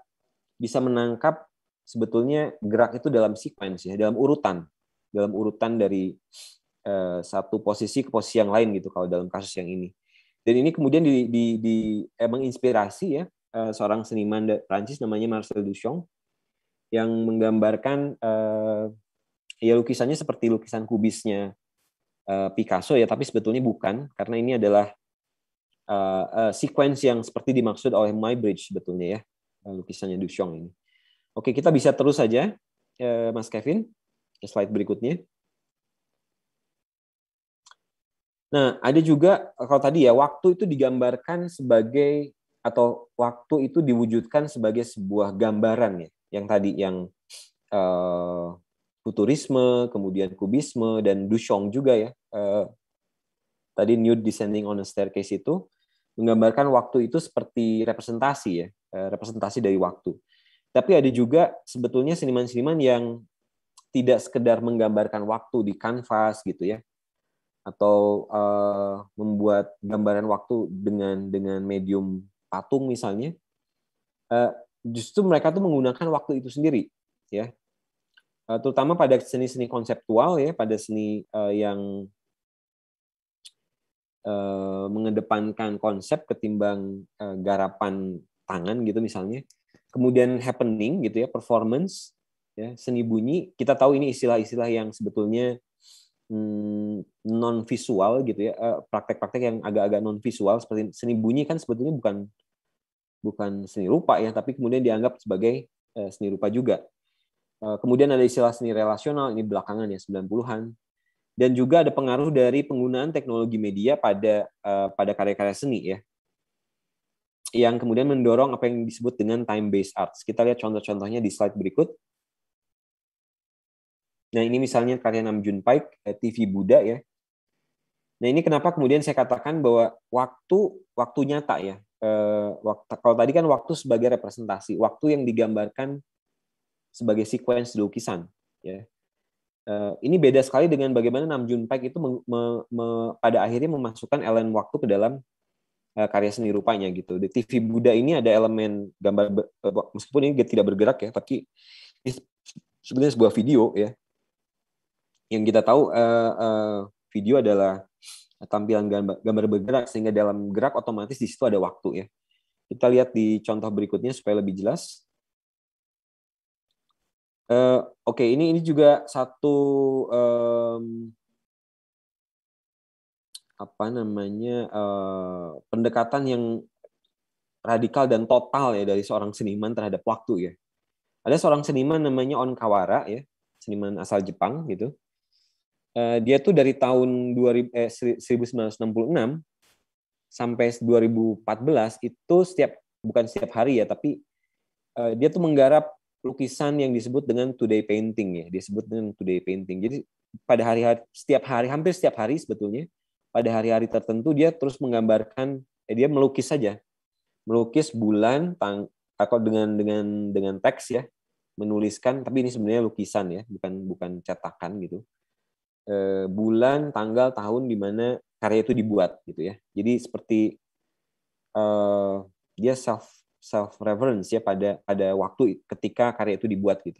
bisa menangkap sebetulnya gerak itu dalam sequence ya dalam urutan dalam urutan dari uh, satu posisi ke posisi yang lain gitu kalau dalam kasus yang ini dan ini kemudian inspirasi ya Eh, seorang seniman Prancis namanya Marcel Duchamp yang menggambarkan uh, ya lukisannya seperti lukisan kubisnya uh, Picasso ya tapi sebetulnya bukan karena ini adalah uh, uh, sequence yang seperti dimaksud oleh Bridge sebetulnya ya lukisannya Duchamp ini. Oke, kita bisa terus saja uh, Mas Kevin ke slide berikutnya. Nah, ada juga kalau tadi ya waktu itu digambarkan sebagai atau waktu itu diwujudkan sebagai sebuah gambaran ya yang tadi yang uh, futurisme kemudian kubisme dan Duchamp juga ya uh, tadi New descending on a staircase itu menggambarkan waktu itu seperti representasi ya eh, representasi dari waktu tapi ada juga sebetulnya seniman-seniman yang tidak sekedar menggambarkan waktu di kanvas gitu ya atau uh, membuat gambaran waktu dengan dengan medium patung misalnya, eh, justru mereka tuh menggunakan waktu itu sendiri, ya. Eh, terutama pada seni-seni konseptual ya, pada seni eh, yang mengedepankan konsep ketimbang garapan tangan gitu misalnya. Kemudian happening gitu ya, performance, ya, seni bunyi. Kita tahu ini istilah-istilah yang sebetulnya Hmm, non visual gitu ya eh, praktek-praktek yang agak-agak non visual seperti seni bunyi kan sebetulnya bukan bukan seni rupa ya tapi kemudian dianggap sebagai eh, seni rupa juga eh, kemudian ada istilah seni relasional ini belakangan ya 90-an dan juga ada pengaruh dari penggunaan teknologi media pada pada karya-karya seni ya yang kemudian mendorong apa yang disebut dengan time based arts kita lihat contoh-contohnya di slide berikut Nah ini misalnya karya Namjoon Paik, eh, TV Buddha ya. Nah ini kenapa kemudian saya katakan bahwa waktu waktu nyata ya. E, waktu, kalau tadi kan waktu sebagai representasi, waktu yang digambarkan sebagai sequence lukisan. Ya. E, ini beda sekali dengan bagaimana Namjoon Paik itu me, me, me, pada akhirnya memasukkan elemen waktu ke dalam karya seni rupanya gitu. Di TV Buddha ini ada elemen gambar meskipun ini tidak bergerak ya, tapi sebenarnya sebuah video ya yang kita tahu uh, uh, video adalah tampilan gambar, gambar bergerak sehingga dalam gerak otomatis di situ ada waktu ya. Kita lihat di contoh berikutnya supaya lebih jelas. Uh, Oke, okay, ini ini juga satu um, apa namanya uh, pendekatan yang radikal dan total ya dari seorang seniman terhadap waktu ya. Ada seorang seniman namanya Onkawara ya, seniman asal Jepang gitu uh, dia tuh dari tahun 2000, eh, 1966 sampai 2014 itu setiap bukan setiap hari ya, tapi uh, dia tuh menggarap lukisan yang disebut dengan today painting ya, disebut dengan today painting. Jadi pada hari-hari setiap hari hampir setiap hari sebetulnya pada hari-hari tertentu dia terus menggambarkan eh, dia melukis saja melukis bulan tang atau eh, dengan dengan dengan teks ya menuliskan tapi ini sebenarnya lukisan ya bukan bukan cetakan gitu eh, bulan, tanggal, tahun di mana karya itu dibuat gitu ya. Jadi seperti eh, dia self self reference ya pada pada waktu ketika karya itu dibuat gitu.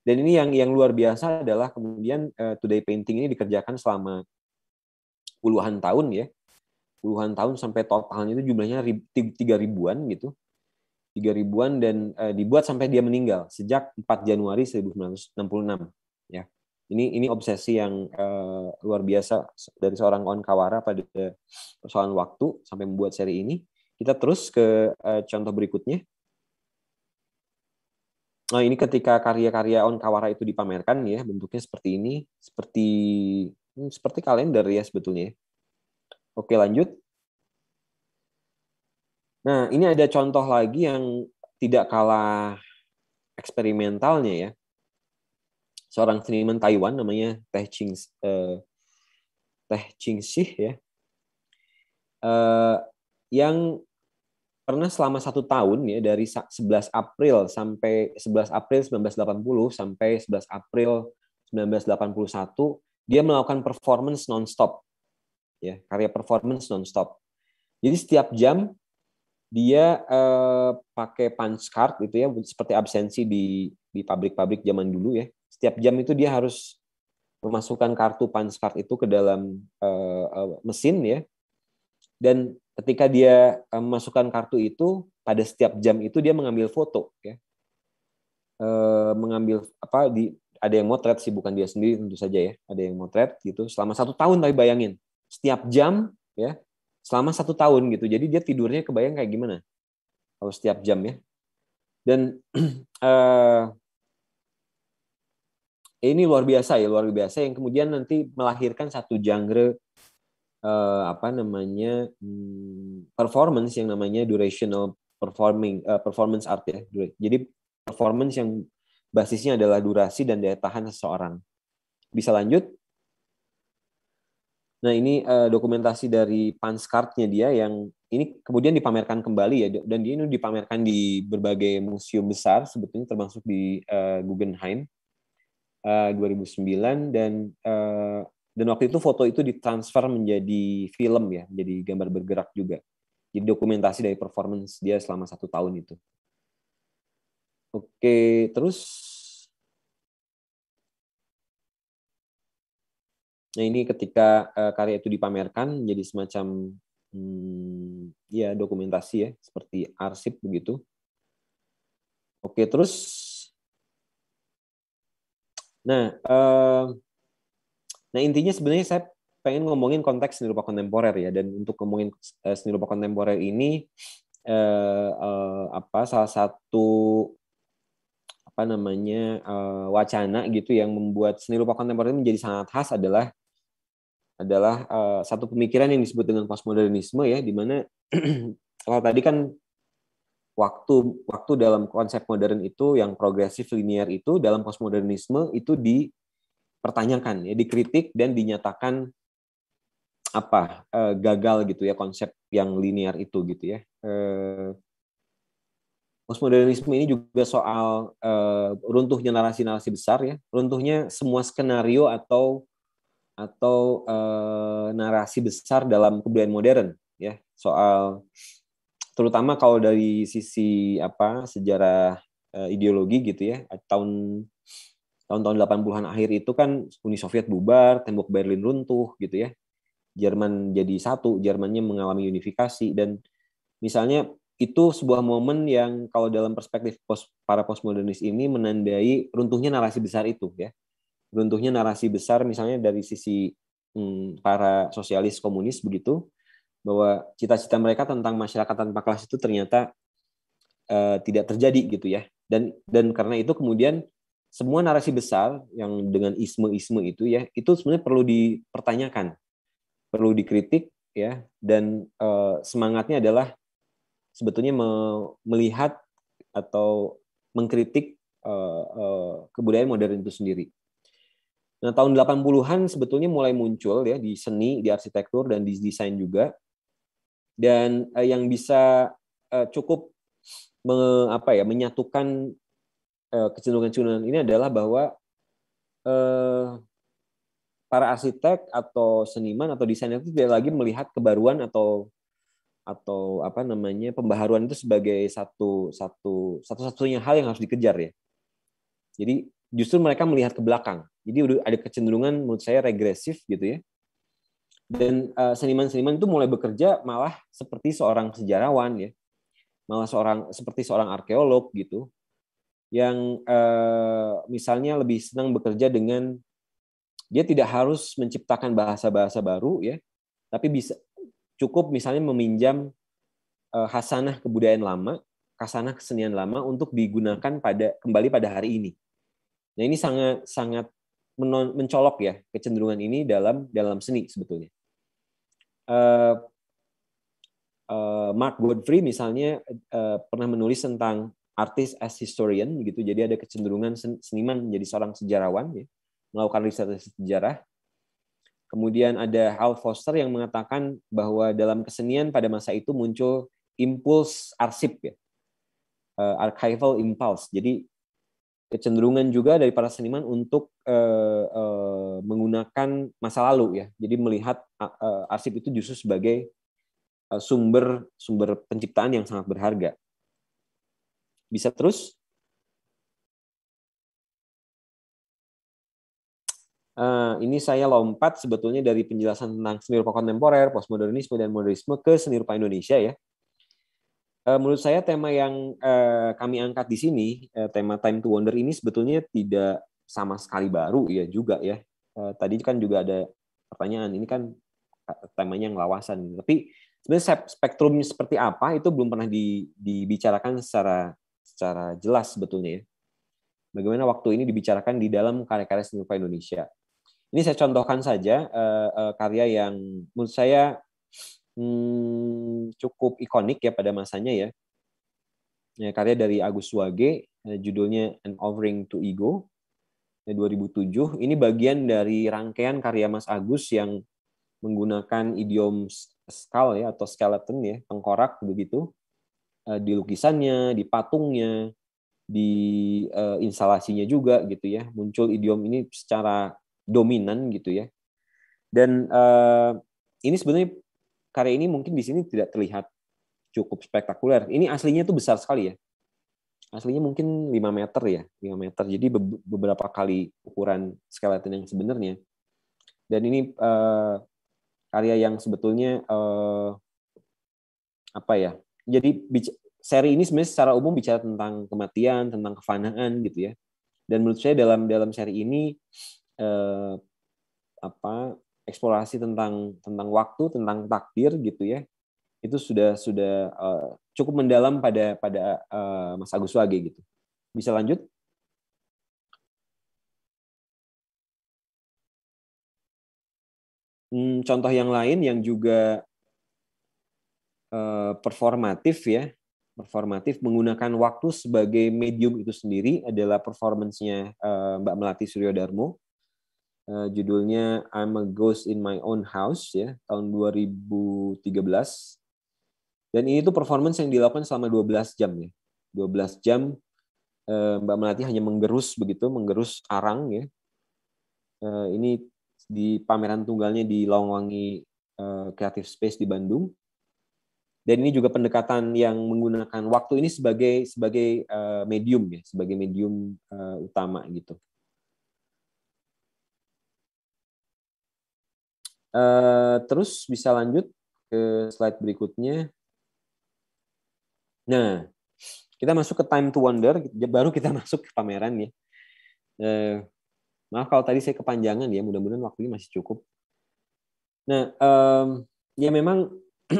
Dan ini yang yang luar biasa adalah kemudian eh, today painting ini dikerjakan selama puluhan tahun ya. Puluhan tahun sampai totalnya itu jumlahnya tiga ribuan gitu tiga ribuan dan e, dibuat sampai dia meninggal sejak 4 Januari 1966 ini ini obsesi yang uh, luar biasa dari seorang on Kawara pada persoalan waktu sampai membuat seri ini. Kita terus ke uh, contoh berikutnya. Nah, ini ketika karya-karya On Kawara itu dipamerkan ya, bentuknya seperti ini, seperti hmm, seperti kalender ya sebetulnya. Oke, lanjut. Nah, ini ada contoh lagi yang tidak kalah eksperimentalnya ya seorang seniman Taiwan namanya Teh Ching eh, Teh Ching Sih ya eh, yang pernah selama satu tahun ya dari 11 April sampai 11 April 1980 sampai 11 April 1981 dia melakukan performance nonstop ya karya performance nonstop jadi setiap jam dia eh, pakai punch card gitu ya seperti absensi di di pabrik-pabrik zaman dulu ya setiap jam itu dia harus memasukkan kartu punch card itu ke dalam uh, uh, mesin ya. Dan ketika dia uh, memasukkan kartu itu pada setiap jam itu dia mengambil foto ya. Uh, mengambil apa di ada yang motret sih bukan dia sendiri tentu saja ya. Ada yang motret gitu selama satu tahun tapi bayangin setiap jam ya selama satu tahun gitu. Jadi dia tidurnya kebayang kayak gimana kalau setiap jam ya. Dan uh, ini luar biasa ya luar biasa yang kemudian nanti melahirkan satu genre uh, apa namanya hmm, performance yang namanya durational performing uh, performance art ya jadi performance yang basisnya adalah durasi dan daya tahan seseorang bisa lanjut nah ini uh, dokumentasi dari Panskartnya dia yang ini kemudian dipamerkan kembali ya dan dia ini dipamerkan di berbagai museum besar sebetulnya termasuk di uh, Guggenheim 2009 eh, dan uh, dan waktu itu foto itu ditransfer menjadi film ya, jadi gambar bergerak juga. Jadi dokumentasi dari performance dia selama satu tahun itu. Oke, terus Nah ini ketika eh, karya itu dipamerkan jadi semacam hmm, ya dokumentasi ya seperti arsip begitu. Oke terus Nah, eh, nah intinya sebenarnya saya pengen ngomongin konteks seni rupa kontemporer ya dan untuk ngomongin eh, seni rupa kontemporer ini eh, eh, apa salah satu apa namanya eh, wacana gitu yang membuat seni rupa kontemporer menjadi sangat khas adalah adalah eh, satu pemikiran yang disebut dengan postmodernisme ya di mana kalau tadi kan waktu waktu dalam konsep modern itu yang progresif linear itu dalam postmodernisme itu dipertanyakan ya dikritik dan dinyatakan apa eh, gagal gitu ya konsep yang linear itu gitu ya eh, postmodernisme ini juga soal eh, runtuhnya narasi-narasi besar ya runtuhnya semua skenario atau atau narasi besar dalam kebudayaan modern ya soal terutama kalau dari sisi apa sejarah uh, ideologi gitu ya tahun tahun-tahun 80-an akhir itu kan Uni Soviet bubar, tembok Berlin runtuh gitu ya. Jerman jadi satu, Jermannya mengalami unifikasi dan misalnya itu sebuah momen yang kalau dalam perspektif post, para postmodernis ini menandai runtuhnya narasi besar itu ya. Runtuhnya narasi besar misalnya dari sisi hmm, para sosialis komunis begitu bahwa cita-cita mereka tentang masyarakat tanpa kelas itu ternyata uh, tidak terjadi gitu ya. Dan dan karena itu kemudian semua narasi besar yang dengan isme-isme itu ya itu sebenarnya perlu dipertanyakan, perlu dikritik ya dan uh, semangatnya adalah sebetulnya me melihat atau mengkritik uh, uh, kebudayaan modern itu sendiri. Nah, tahun 80-an sebetulnya mulai muncul ya di seni, di arsitektur dan di desain juga dan uh, yang bisa uh, cukup me, apa ya menyatukan uh, kecenderungan-kecenderungan ini adalah bahwa uh, para arsitek atau seniman atau desainer itu tidak lagi melihat kebaruan atau atau apa namanya pembaharuan itu sebagai satu satu satu satunya hal yang harus dikejar ya. Jadi justru mereka melihat ke belakang. Jadi ada kecenderungan menurut saya regresif gitu ya dan seniman eh, seniman-seniman itu mulai bekerja malah seperti seorang sejarawan ya malah seorang seperti seorang arkeolog gitu yang uh, misalnya lebih senang bekerja dengan dia tidak harus menciptakan bahasa-bahasa baru ya tapi bisa cukup misalnya meminjam uh, eh, hasanah kebudayaan lama kasanah kesenian lama untuk digunakan pada kembali pada hari ini nah ini sangat sangat mencolok ya kecenderungan ini dalam dalam seni sebetulnya uh, uh, Mark Godfrey misalnya uh, pernah menulis tentang artis as historian gitu. Jadi ada kecenderungan seniman menjadi seorang sejarawan ya, melakukan riset sejarah. Kemudian ada Hal Foster yang mengatakan bahwa dalam kesenian pada masa itu muncul impuls arsip ya. Uh, archival impulse. Jadi kecenderungan juga dari para seniman untuk uh, uh, menggunakan masa lalu ya. Jadi melihat uh, arsip itu justru sebagai e, sumber sumber penciptaan yang sangat berharga. Bisa terus? Uh, ini saya lompat sebetulnya dari penjelasan tentang seni rupa kontemporer, postmodernisme, dan modernisme ke seni rupa Indonesia ya. Eh, menurut saya tema yang uh, kami angkat di sini uh, tema time to wonder ini sebetulnya tidak sama sekali baru ya juga ya uh, tadi kan juga ada pertanyaan ini kan temanya yang lawasan tapi sebenarnya spektrumnya seperti apa itu belum pernah di, dibicarakan secara secara jelas sebetulnya ya bagaimana waktu ini dibicarakan di dalam karya-karya seni rupa Indonesia ini saya contohkan saja uh, uh, karya yang menurut saya Hmm, cukup ikonik ya pada masanya ya. ya karya dari Agus Wage, eh, judulnya An Offering to Ego, 2007. Ya, ini bagian dari rangkaian karya Mas Agus yang menggunakan idiom skal ya atau skeleton ya, tengkorak begitu. Eh, di lukisannya, di patungnya, di eh, instalasinya juga gitu ya. Muncul idiom ini secara dominan gitu ya. Dan ini sebenarnya karya ini mungkin di sini tidak terlihat cukup spektakuler. Ini aslinya tuh besar sekali ya. Aslinya mungkin 5 meter ya, 5 meter. Jadi beberapa kali ukuran skeleton yang sebenarnya. Dan ini uh, karya yang sebetulnya uh, apa ya? Jadi seri ini sebenarnya secara umum bicara tentang kematian, tentang kefanaan gitu ya. Dan menurut saya dalam dalam seri ini uh, apa eksplorasi tentang tentang waktu, tentang takdir gitu ya. Itu sudah sudah uh, cukup mendalam pada pada uh, Mas Agus Wage gitu. Bisa lanjut? Hmm, contoh yang lain yang juga uh, performatif ya, performatif menggunakan waktu sebagai medium itu sendiri adalah performancenya Mbak Melati Suryodarmo Eh, judulnya I'm a Ghost in My Own House ya tahun 2013 dan ini tuh performance yang dilakukan selama 12 jam ya 12 jam eh, Mbak Melati hanya menggerus begitu menggerus arang ya eh, ini di pameran tunggalnya di Longwangi Creative Space di Bandung dan ini juga pendekatan yang menggunakan waktu ini sebagai sebagai medium ya sebagai medium utama gitu Eh, terus bisa lanjut ke slide berikutnya. Nah, kita masuk ke time to wonder, baru kita masuk ke pameran ya. Uh, maaf kalau tadi saya kepanjangan ya, mudah-mudahan waktunya masih cukup. Nah, um, ya memang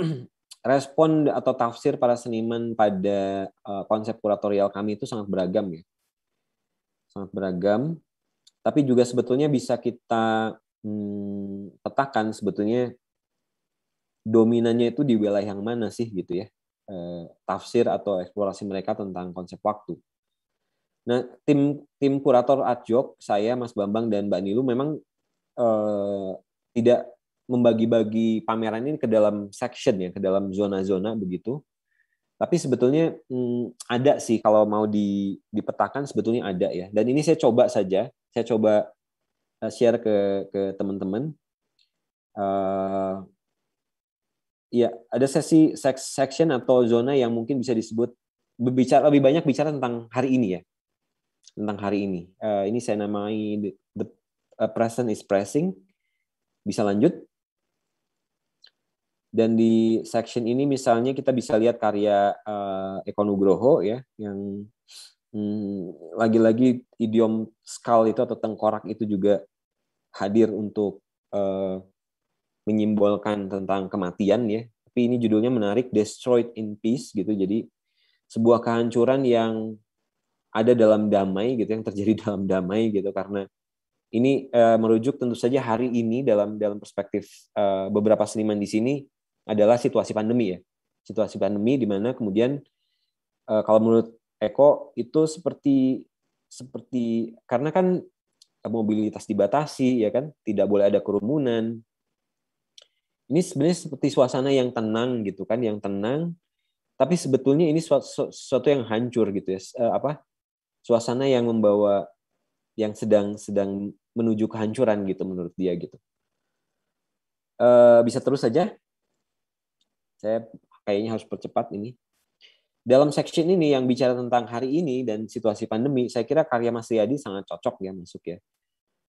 respon atau tafsir para seniman pada uh, konsep kuratorial kami itu sangat beragam ya. Sangat beragam, tapi juga sebetulnya bisa kita hmm, petakan sebetulnya dominannya itu di wilayah yang mana sih gitu ya e, tafsir atau eksplorasi mereka tentang konsep waktu. Nah tim tim kurator adjok saya Mas Bambang dan Mbak Nilu memang e, tidak membagi-bagi pameran ini ke dalam section ya ke dalam zona-zona begitu. Tapi sebetulnya hmm, ada sih kalau mau di, dipetakan sebetulnya ada ya. Dan ini saya coba saja, saya coba Eh, share ke ke teman-teman. Uh, ya ada sesi section atau zona yang mungkin bisa disebut berbicara lebih banyak bicara tentang hari ini ya tentang hari ini. Uh, ini saya namai the, the present is pressing. Bisa lanjut. Dan di section ini misalnya kita bisa lihat karya uh, Eko Nugroho ya yang lagi hmm, lagi-lagi idiom skal itu atau tengkorak itu juga hadir untuk uh, menyimbolkan tentang kematian ya. Tapi ini judulnya menarik, Destroyed in Peace gitu. Jadi sebuah kehancuran yang ada dalam damai gitu, yang terjadi dalam damai gitu karena ini uh, merujuk tentu saja hari ini dalam dalam perspektif uh, beberapa seniman di sini adalah situasi pandemi ya. Situasi pandemi di mana kemudian uh, kalau menurut Eko itu seperti seperti karena kan mobilitas dibatasi ya kan tidak boleh ada kerumunan ini sebenarnya seperti suasana yang tenang gitu kan yang tenang tapi sebetulnya ini sesuatu yang hancur gitu ya eh, apa suasana yang membawa yang sedang sedang menuju kehancuran gitu menurut dia gitu eh, bisa terus saja saya kayaknya harus percepat ini dalam section ini yang bicara tentang hari ini dan situasi pandemi, saya kira karya Mas Riyadi sangat cocok ya masuk ya.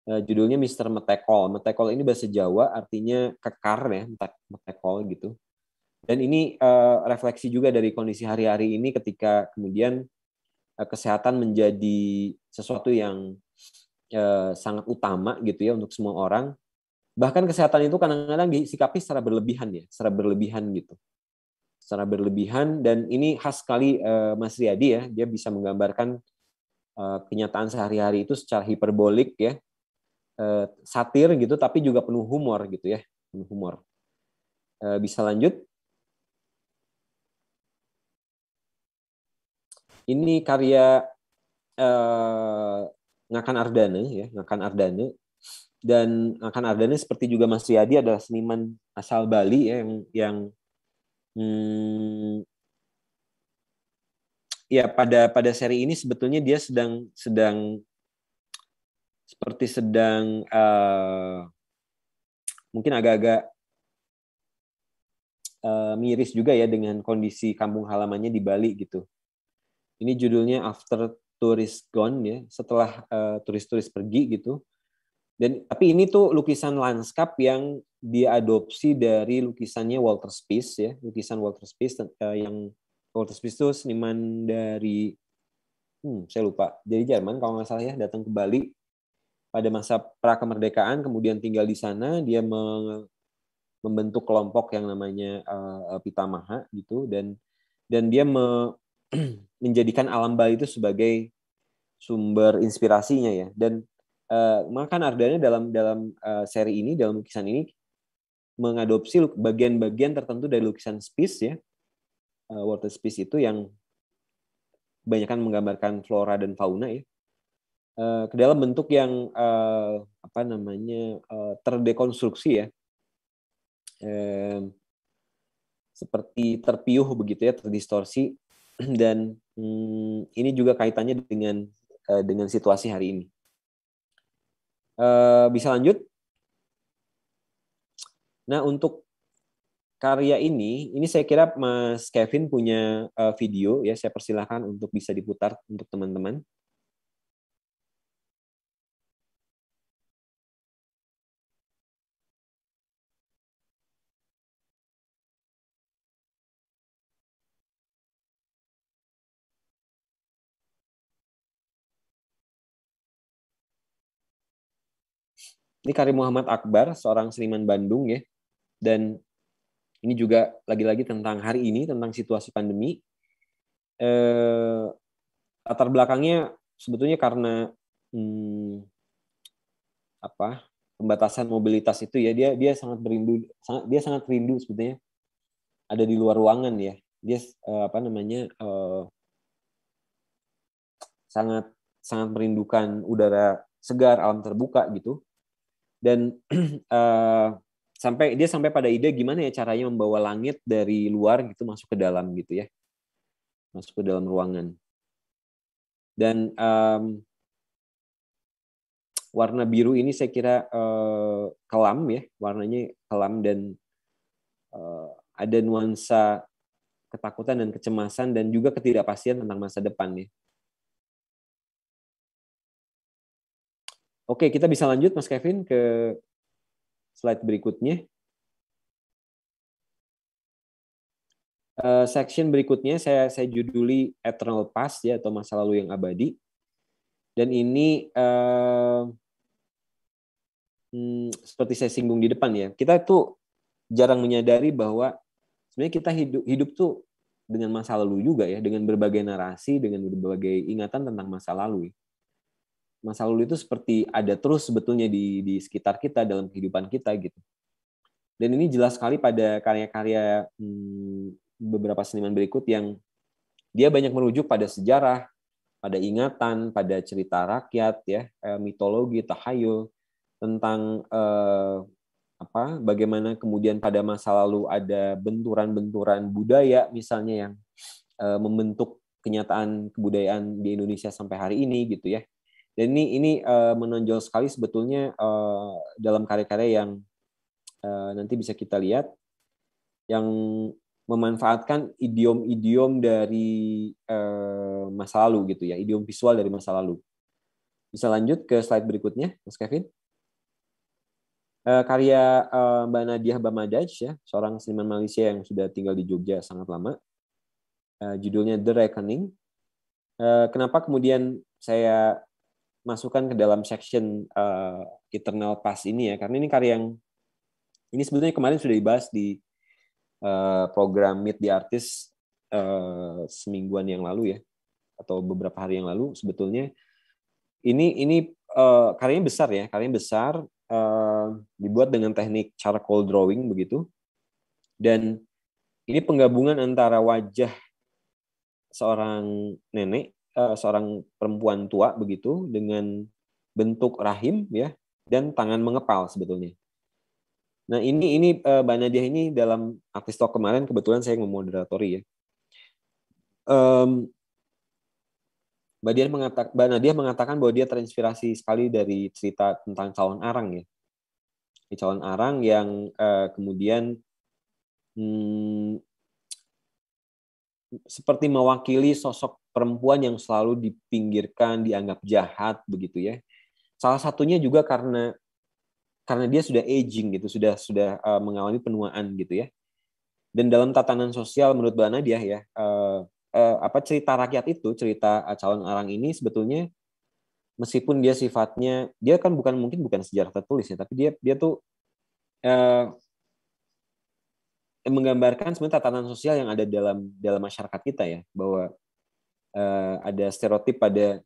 Eh, judulnya Mister Metekol. Metekol ini bahasa Jawa artinya kekar ya, metekol gitu. Dan ini uh, refleksi juga dari kondisi hari-hari ini ketika kemudian uh, kesehatan menjadi sesuatu yang uh, sangat utama gitu ya untuk semua orang. Bahkan kesehatan itu kadang-kadang disikapi secara berlebihan ya, secara berlebihan gitu secara berlebihan dan ini khas sekali eh, Mas Riyadi ya, dia bisa menggambarkan eh, kenyataan sehari-hari itu secara hiperbolik ya. Eh, satir gitu tapi juga penuh humor gitu ya, penuh humor. bisa lanjut? Ini karya Ngakan Ardane ya, Ngakan Ardane dan Ngakan Ardane seperti juga Mas Riyadi adalah seniman asal Bali ya, yang yang hmm, ya pada pada seri ini sebetulnya dia sedang sedang seperti sedang uh, mungkin agak-agak uh, miris juga ya dengan kondisi kampung halamannya di Bali gitu. Ini judulnya After Tourist Gone ya, setelah turis eh, turis-turis pergi gitu. Dan tapi ini tuh lukisan lanskap yang diadopsi dari lukisannya Walter Spies ya, lukisan Walter Spies uh, yang Walter Spies itu seniman dari hmm, saya lupa, dari Jerman kalau nggak salah ya, datang ke Bali pada masa pra kemerdekaan kemudian tinggal di sana dia membentuk kelompok yang namanya uh, Pitamaha gitu dan dan dia me, menjadikan alam Bali itu sebagai sumber inspirasinya ya dan uh, eh, maka Ardana dalam dalam uh, seri ini dalam lukisan ini mengadopsi bagian-bagian tertentu dari lukisan Spies ya uh, eh, water Spies itu yang kebanyakan menggambarkan flora dan fauna ya uh, ke dalam bentuk yang uh, apa namanya uh, terdekonstruksi ya uh, seperti terpiuh begitu ya terdistorsi dan hmm, ini juga kaitannya dengan dengan situasi hari ini Eh, bisa lanjut? Nah, untuk karya ini, ini saya kira Mas Kevin punya eh, video ya, saya persilahkan untuk bisa diputar untuk teman-teman. Ini karya Muhammad Akbar, seorang seniman Bandung ya. Dan ini juga lagi-lagi tentang hari ini, tentang situasi pandemi. Eh, latar belakangnya sebetulnya karena hmm, apa pembatasan mobilitas itu ya dia dia sangat berindu sangat dia sangat rindu sebetulnya ada di luar ruangan ya dia eh, apa namanya eh, sangat sangat merindukan udara segar alam terbuka gitu dan uh, sampai dia sampai pada ide gimana ya caranya membawa langit dari luar gitu masuk ke dalam gitu ya masuk ke dalam ruangan dan um, warna biru ini saya kira uh, kelam ya warnanya kelam dan uh, ada nuansa ketakutan dan kecemasan dan juga ketidakpastian tentang masa depan ya Oke, kita bisa lanjut Mas Kevin ke slide berikutnya. Uh, section berikutnya saya saya juduli Eternal Past ya atau masa lalu yang abadi. Dan ini uh, hmm, seperti saya singgung di depan ya, kita tuh jarang menyadari bahwa sebenarnya kita hidup hidup tuh dengan masa lalu juga ya, dengan berbagai narasi, dengan berbagai ingatan tentang masa lalu. Ya masa lalu itu seperti ada terus sebetulnya di di sekitar kita dalam kehidupan kita gitu. Dan ini jelas sekali pada karya-karya hmm, beberapa seniman berikut yang dia banyak merujuk pada sejarah, pada ingatan, pada cerita rakyat ya, eh, mitologi, tahayul tentang eh, apa bagaimana kemudian pada masa lalu ada benturan-benturan budaya misalnya yang eh, membentuk kenyataan kebudayaan di Indonesia sampai hari ini gitu ya dan ini ini uh, menonjol sekali sebetulnya uh, dalam karya-karya yang uh, nanti bisa kita lihat yang memanfaatkan idiom-idiom dari uh, masa lalu gitu ya, idiom visual dari masa lalu. Bisa lanjut ke slide berikutnya, Mas Kevin. karya Mbak Nadia Bamadaj ya, seorang seniman Malaysia yang sudah tinggal di Jogja sangat lama. judulnya The Reckoning. kenapa kemudian saya masukkan ke dalam section uh, eh, eternal past ini ya karena ini karya yang ini sebetulnya kemarin sudah dibahas di uh, program Meet the Artist uh, semingguan yang lalu ya atau beberapa hari yang lalu sebetulnya ini ini uh, karyanya besar ya karyanya besar uh, dibuat dengan teknik charcoal drawing begitu dan ini penggabungan antara wajah seorang nenek uh, seorang perempuan tua begitu dengan bentuk rahim ya dan tangan mengepal sebetulnya. Nah ini ini uh, Mbak Nadia ini dalam aktif talk kemarin kebetulan saya yang memoderatori ya. Um, Mbak Nadia, mengatakan, Mbak Nadia mengatakan bahwa dia terinspirasi sekali dari cerita tentang calon arang ya. Di calon arang yang uh, kemudian hmm, seperti mewakili sosok perempuan yang selalu dipinggirkan, dianggap jahat begitu ya. Salah satunya juga karena karena dia sudah aging gitu, sudah sudah eh, mengalami penuaan gitu ya. Dan dalam tatanan sosial menurut Mbak Nadia ya, uh, uh, apa cerita rakyat itu, cerita calon arang ini sebetulnya meskipun dia sifatnya dia kan bukan mungkin bukan sejarah tertulis ya, tapi dia dia tuh uh, menggambarkan sebenarnya tatanan sosial yang ada dalam dalam masyarakat kita ya bahwa uh, ada stereotip pada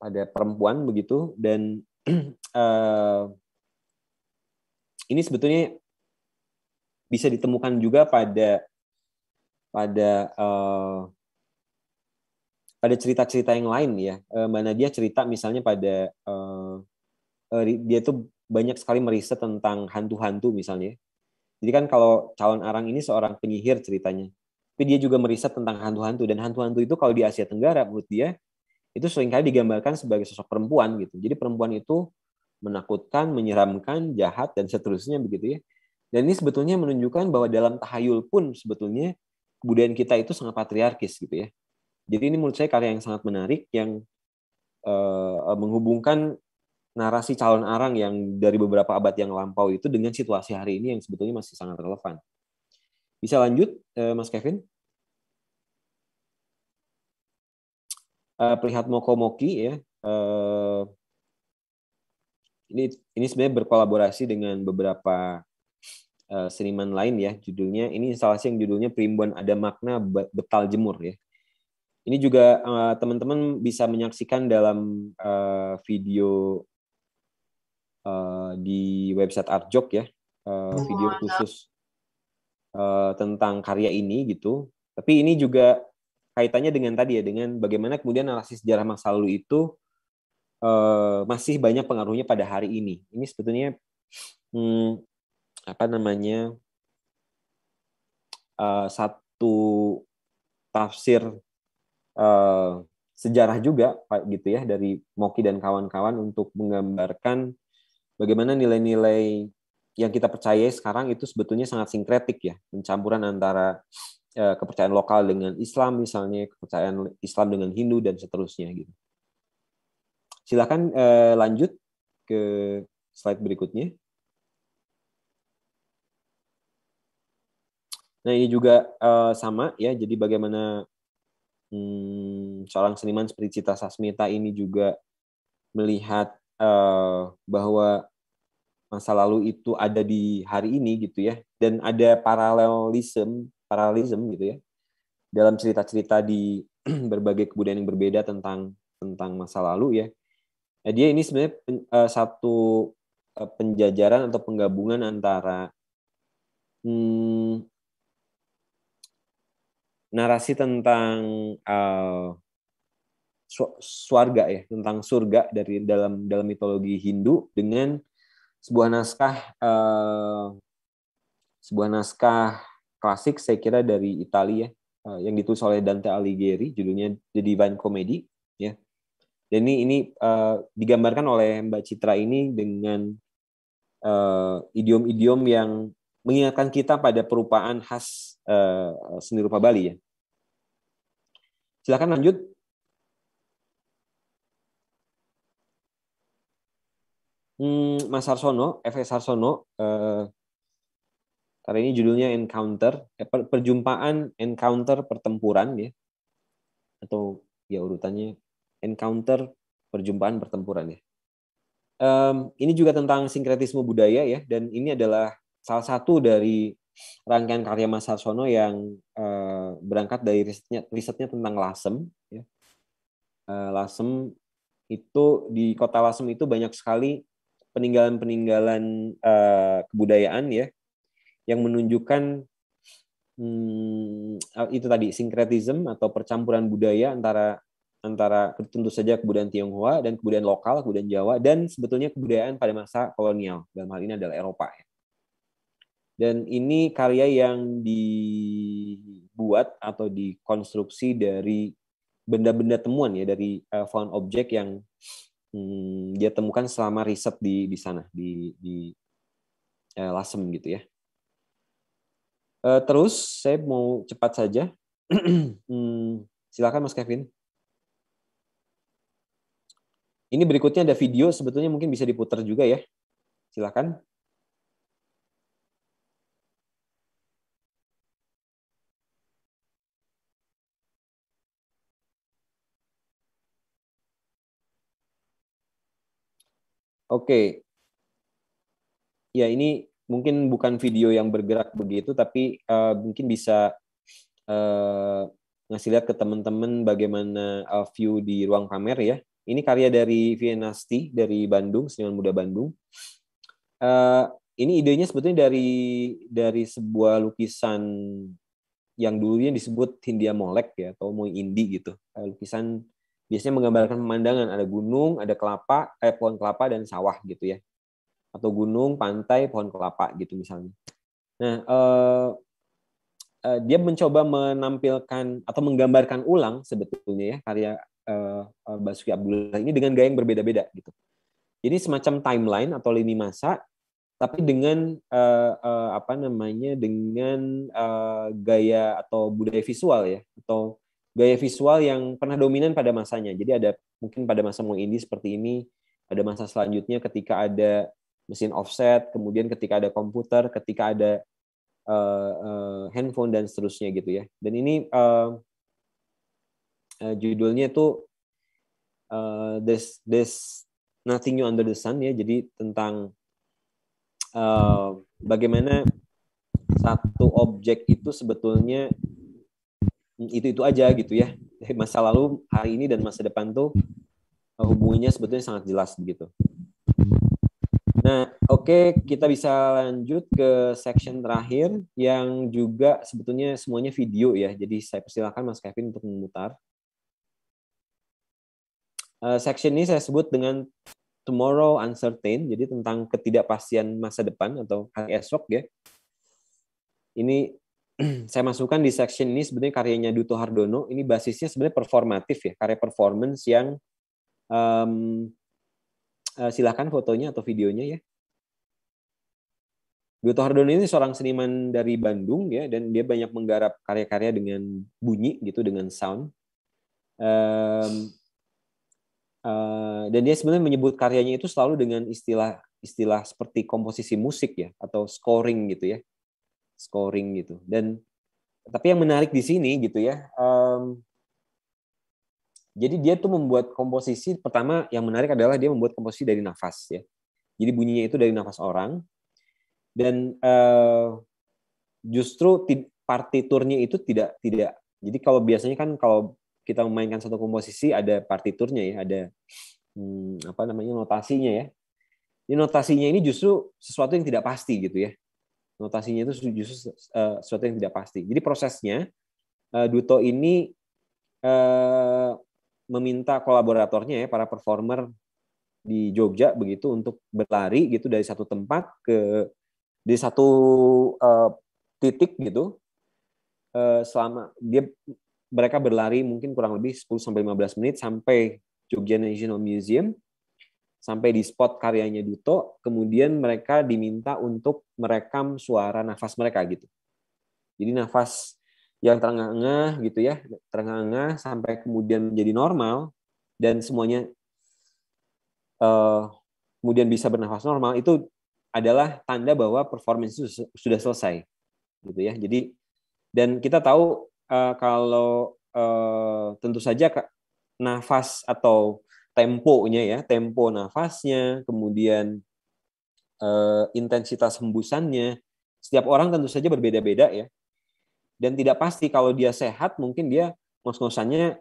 pada perempuan begitu dan uh, ini sebetulnya bisa ditemukan juga pada pada uh, pada cerita-cerita yang lain ya uh, mana dia cerita misalnya pada uh, uh, dia tuh banyak sekali meriset tentang hantu-hantu misalnya jadi kan kalau calon arang ini seorang penyihir ceritanya tapi dia juga meriset tentang hantu-hantu dan hantu-hantu itu kalau di Asia Tenggara menurut dia itu seringkali digambarkan sebagai sosok perempuan gitu. Jadi perempuan itu menakutkan, menyeramkan, jahat dan seterusnya begitu ya. Dan ini sebetulnya menunjukkan bahwa dalam tahayul pun sebetulnya kebudayaan kita itu sangat patriarkis gitu ya. Jadi ini menurut saya karya yang sangat menarik yang uh, menghubungkan narasi calon arang yang dari beberapa abad yang lampau itu dengan situasi hari ini yang sebetulnya masih sangat relevan. Bisa lanjut, eh, Mas Kevin? Eh, Moko Moki ya. Eh, ini ini sebenarnya berkolaborasi dengan beberapa seniman lain ya. Judulnya ini instalasi yang judulnya Primbon ada makna betal jemur ya. Ini juga teman-teman bisa menyaksikan dalam video di website Arjok ya, video khusus Eh, tentang karya ini gitu. Tapi ini juga kaitannya dengan tadi ya dengan bagaimana kemudian narasi sejarah masa lalu itu uh, masih banyak pengaruhnya pada hari ini. Ini sebetulnya hmm, apa namanya uh, satu tafsir uh, sejarah juga pak gitu ya dari Moki dan kawan-kawan untuk menggambarkan bagaimana nilai-nilai yang kita percaya sekarang itu sebetulnya sangat sinkretik ya, pencampuran antara eh, kepercayaan lokal dengan Islam misalnya, kepercayaan Islam dengan Hindu dan seterusnya gitu. Silakan eh, lanjut ke slide berikutnya. Nah ini juga eh, sama ya, jadi bagaimana hmm, seorang seniman seperti Cita Sasmita ini juga melihat bahwa masa lalu itu ada di hari ini gitu ya dan ada paralelism paralelism gitu ya dalam cerita-cerita di berbagai kebudayaan yang berbeda tentang tentang masa lalu ya nah, dia ini sebenarnya uh, satu uh, penjajaran atau penggabungan antara hmm, narasi tentang uh, swarga ya tentang surga dari dalam dalam mitologi Hindu dengan sebuah naskah eh, sebuah naskah klasik saya kira dari Italia eh, yang ditulis oleh Dante Alighieri judulnya The Divine Comedy ya. Dan ini ini eh, digambarkan oleh Mbak Citra ini dengan eh, idiom-idiom eh, yang mengingatkan kita pada perupaan khas eh, seni rupa Bali ya. Silakan lanjut Mas Sarsono, FS Sarsono, eh, ini judulnya Encounter, eh, perjumpaan Encounter pertempuran ya, atau ya urutannya Encounter perjumpaan pertempuran ya. Um, ini juga tentang sinkretisme budaya ya, dan ini adalah salah satu dari rangkaian karya Mas Harsono yang uh, berangkat dari risetnya, risetnya tentang lasem. Ya. Uh, lasem itu di kota Lasem itu banyak sekali peninggalan-peninggalan uh, kebudayaan ya yang menunjukkan hmm, ah, itu tadi sinkretisme atau percampuran budaya antara antara tentu saja kebudayaan Tionghoa dan kebudayaan lokal, kebudayaan Jawa dan sebetulnya kebudayaan pada masa kolonial dalam hal ini adalah Eropa. ya Dan ini karya yang dibuat atau dikonstruksi dari benda-benda temuan ya dari uh, found object yang hmm, dia temukan selama riset di di sana di di eh, Lasem gitu ya. Eh, terus saya mau cepat saja. hmm, silakan Mas Kevin. Ini berikutnya ada video sebetulnya mungkin bisa diputar juga ya. Silakan. Oke. Okay. Ya ini mungkin bukan video yang bergerak begitu, tapi uh, mungkin bisa uh, ngasih lihat ke teman-teman bagaimana uh, view di ruang kamer ya. Ini karya dari Vienasti dari Bandung, seniman muda Bandung. Uh, ini idenya sebetulnya dari dari sebuah lukisan yang dulunya disebut Hindia Molek ya atau Moi Indi gitu. Uh, lukisan biasanya menggambarkan pemandangan ada gunung, ada kelapa, eh, pohon kelapa dan sawah gitu ya, atau gunung, pantai, pohon kelapa gitu misalnya. Nah, eh, eh dia mencoba menampilkan atau menggambarkan ulang sebetulnya ya karya eh, eh, Basuki Abdullah ini dengan gaya yang berbeda-beda gitu. Jadi semacam timeline atau lini masa, tapi dengan eh, eh apa namanya dengan eh, gaya atau budaya visual ya atau gaya visual yang pernah dominan pada masanya. Jadi ada mungkin pada masa Muindi seperti ini, ada masa selanjutnya ketika ada mesin offset, kemudian ketika ada komputer, ketika ada uh, uh, handphone dan seterusnya gitu ya. Dan ini uh, uh, judulnya itu uh, this this nothing new under the sun ya. Jadi tentang uh, bagaimana satu objek itu sebetulnya Hmm, itu itu aja gitu ya eh, masa lalu hari ini dan masa depan tuh eh, hubungannya sebetulnya sangat jelas begitu nah oke okay, kita bisa lanjut ke section terakhir yang juga sebetulnya semuanya video ya jadi saya persilahkan mas Kevin untuk memutar eh, section ini saya sebut dengan tomorrow uncertain, jadi tentang ketidakpastian masa depan atau hari esok ya. Ini saya masukkan di section ini sebenarnya karyanya Duto Hardono. Ini basisnya sebenarnya performatif ya, karya performance yang um, uh, eh, silahkan fotonya atau videonya ya. Duto Hardono ini seorang seniman dari Bandung ya, dan dia banyak menggarap karya-karya dengan bunyi gitu, dengan sound. Um, uh, dan dia sebenarnya menyebut karyanya itu selalu dengan istilah istilah seperti komposisi musik ya, atau scoring gitu ya scoring gitu. Dan tapi yang menarik di sini gitu ya, um, jadi dia tuh membuat komposisi pertama yang menarik adalah dia membuat komposisi dari nafas ya. Jadi bunyinya itu dari nafas orang dan uh, justru partiturnya itu tidak tidak. Jadi kalau biasanya kan kalau kita memainkan satu komposisi ada partiturnya ya, ada hmm, apa namanya notasinya ya. Ini notasinya ini justru sesuatu yang tidak pasti gitu ya notasinya itu justru uh, sesuatu yang tidak pasti. Jadi prosesnya eh, Duto ini eh, meminta kolaboratornya ya para performer di Jogja begitu untuk berlari gitu dari satu tempat ke di satu titik gitu selama dia mereka berlari mungkin kurang lebih 10 sampai 15 menit sampai Jogja National Museum sampai di spot karyanya Duto, kemudian mereka diminta untuk merekam suara nafas mereka gitu. Jadi nafas yang terengah-engah gitu ya, terengah-engah sampai kemudian menjadi normal dan semuanya uh, kemudian bisa bernafas normal itu adalah tanda bahwa performance itu sudah selesai gitu ya. Jadi dan kita tahu uh, kalau uh, tentu saja nafas atau temponya ya, tempo nafasnya, kemudian eh, intensitas hembusannya. Setiap orang tentu saja berbeda-beda ya. Dan tidak pasti kalau dia sehat mungkin dia ngos-ngosannya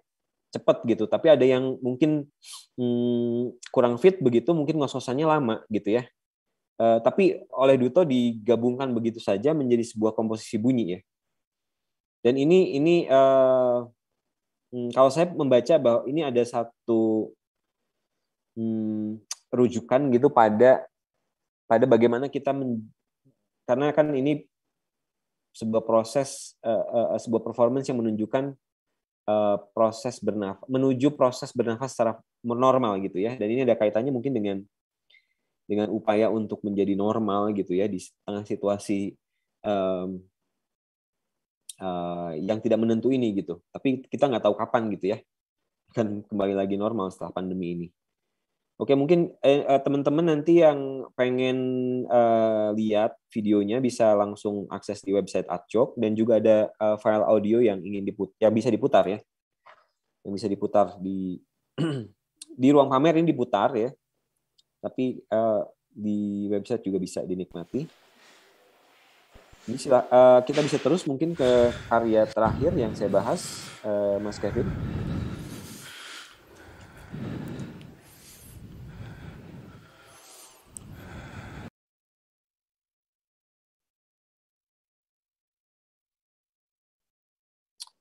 cepat gitu, tapi ada yang mungkin hmm, kurang fit begitu mungkin ngos-ngosannya lama gitu ya. Eh, tapi oleh Duto digabungkan begitu saja menjadi sebuah komposisi bunyi ya. Dan ini ini eh, hmm, kalau saya membaca bahwa ini ada satu hmm, rujukan gitu pada pada bagaimana kita men, karena kan ini sebuah proses uh, uh, sebuah performance yang menunjukkan uh, proses bernafas menuju proses bernafas secara normal gitu ya dan ini ada kaitannya mungkin dengan dengan upaya untuk menjadi normal gitu ya di tengah situasi um, uh, yang tidak menentu ini gitu tapi kita nggak tahu kapan gitu ya akan kembali lagi normal setelah pandemi ini Oke, mungkin eh, eh, teman-teman nanti yang pengen eh, lihat videonya bisa langsung akses di website Atjok dan juga ada eh, file audio yang ingin diput yang bisa diputar ya. Yang bisa diputar di di ruang pamer ini diputar ya. Tapi eh, di website juga bisa dinikmati. Ini uh, eh, kita bisa terus mungkin ke karya terakhir yang saya bahas, uh, Mas Kevin.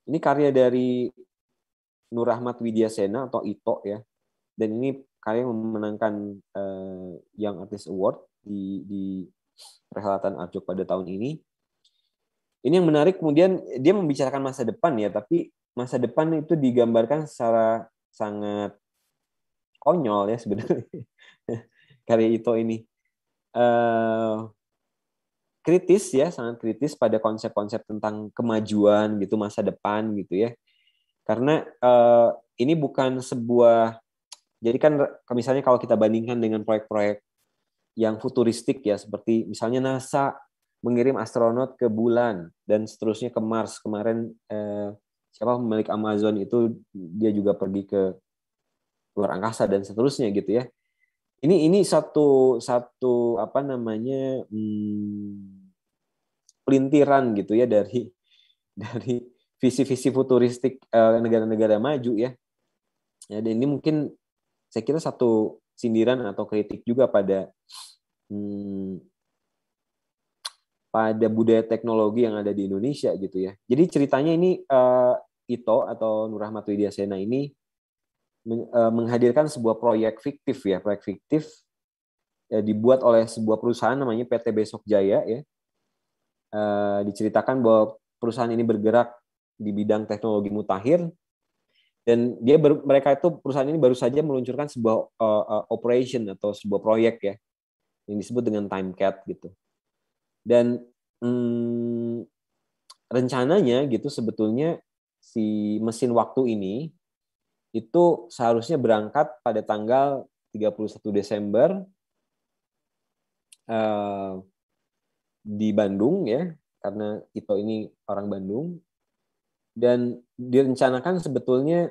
Ini karya dari Nur Rahmat Sena atau Ito ya. Dan ini karya yang memenangkan uh, Young Artist Award di di perhelatan Arjok pada tahun ini. Ini yang menarik kemudian dia membicarakan masa depan ya, tapi masa depan itu digambarkan secara sangat konyol ya sebenarnya karya Ito ini. Uh, kritis ya, sangat kritis pada konsep-konsep tentang kemajuan gitu, masa depan gitu ya. Karena uh, ini bukan sebuah jadi kan misalnya kalau kita bandingkan dengan proyek-proyek yang futuristik ya seperti misalnya NASA mengirim astronot ke bulan dan seterusnya ke Mars. Kemarin eh, siapa pemilik Amazon itu dia juga pergi ke luar angkasa dan seterusnya gitu ya ini ini satu satu apa namanya hmm, pelintiran gitu ya dari dari visi-visi futuristik eh, negara-negara uh, maju ya. Ya dan ini mungkin saya kira satu sindiran atau kritik juga pada hmm, pada budaya teknologi yang ada di Indonesia gitu ya. Jadi ceritanya ini uh, Ito atau Nur Widyasena ini Eh, menghadirkan sebuah proyek fiktif ya, proyek fiktif ya, dibuat oleh sebuah perusahaan namanya PT Besok Jaya ya. E, diceritakan bahwa perusahaan ini bergerak di bidang teknologi mutakhir dan dia ber, mereka itu perusahaan ini baru saja meluncurkan sebuah uh, uh, operation atau sebuah proyek ya yang disebut dengan time cat gitu. Dan hmm, rencananya gitu sebetulnya si mesin waktu ini itu seharusnya berangkat pada tanggal 31 Desember eh, di Bandung ya karena Ito ini orang Bandung dan direncanakan sebetulnya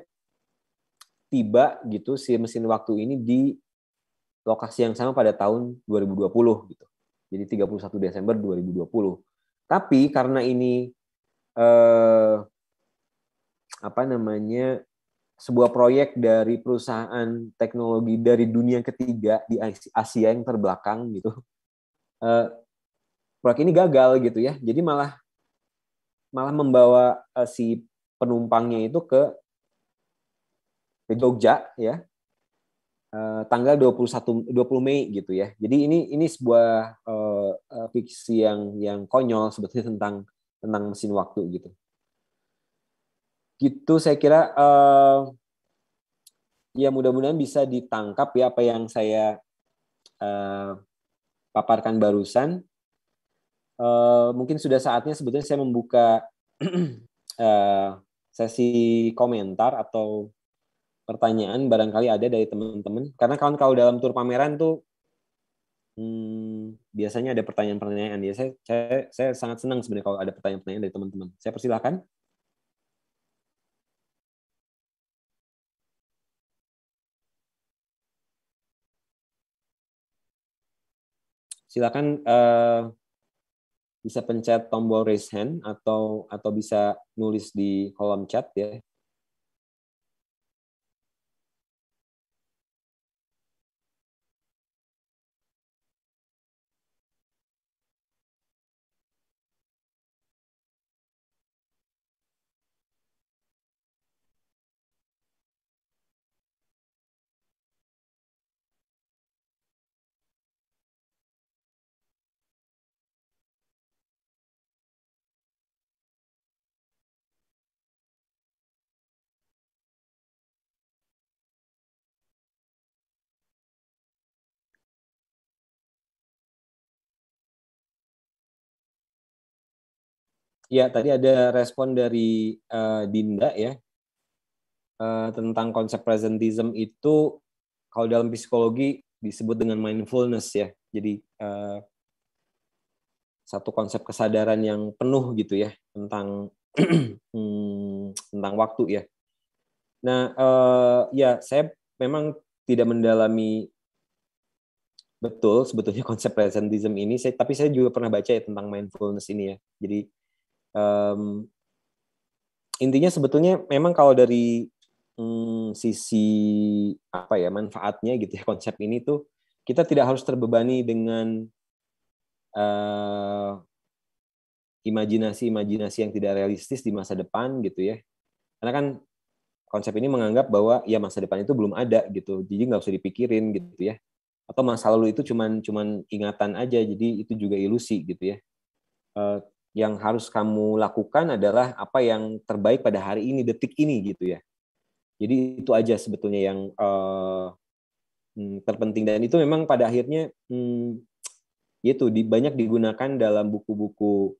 tiba gitu si mesin waktu ini di lokasi yang sama pada tahun 2020 gitu. Jadi 31 Desember 2020. Tapi karena ini eh, apa namanya sebuah proyek dari perusahaan teknologi dari dunia ketiga di Asia yang terbelakang gitu. Uh, proyek ini gagal gitu ya. Jadi malah malah membawa uh, si penumpangnya itu ke Jogja ya. Uh, tanggal 21 20 Mei gitu ya. Jadi ini ini sebuah uh, fiksi yang yang konyol sebetulnya tentang tentang mesin waktu gitu gitu saya kira uh, ya mudah-mudahan bisa ditangkap ya apa yang saya uh, paparkan barusan. Uh, mungkin sudah saatnya sebetulnya saya membuka uh, sesi komentar atau pertanyaan barangkali ada dari teman-teman. Karena kawan kalau dalam tur pameran tuh hmm, biasanya ada pertanyaan-pertanyaan. Ya, saya, saya, saya sangat senang sebenarnya kalau ada pertanyaan-pertanyaan dari teman-teman. Saya persilahkan. silakan uh, bisa pencet tombol raise hand atau atau bisa nulis di kolom chat ya Ya, tadi ada respon dari uh, Dinda ya uh, tentang konsep presentism itu kalau dalam psikologi disebut dengan mindfulness ya. Jadi uh, satu konsep kesadaran yang penuh gitu ya tentang hmm, tentang waktu ya. Nah, uh, ya saya memang tidak mendalami betul sebetulnya konsep presentism ini saya tapi saya juga pernah baca ya tentang mindfulness ini ya jadi um, intinya sebetulnya memang kalau dari um, sisi apa ya manfaatnya gitu ya konsep ini tuh kita tidak harus terbebani dengan uh, imajinasi-imajinasi yang tidak realistis di masa depan gitu ya. Karena kan konsep ini menganggap bahwa ya masa depan itu belum ada gitu. Jadi nggak usah dipikirin gitu ya. Atau masa lalu itu cuman cuman ingatan aja. Jadi itu juga ilusi gitu ya. Uh, yang harus kamu lakukan adalah apa yang terbaik pada hari ini, detik ini gitu ya. Jadi itu aja sebetulnya yang uh, terpenting dan itu memang pada akhirnya um, hmm, itu di, banyak digunakan dalam buku-buku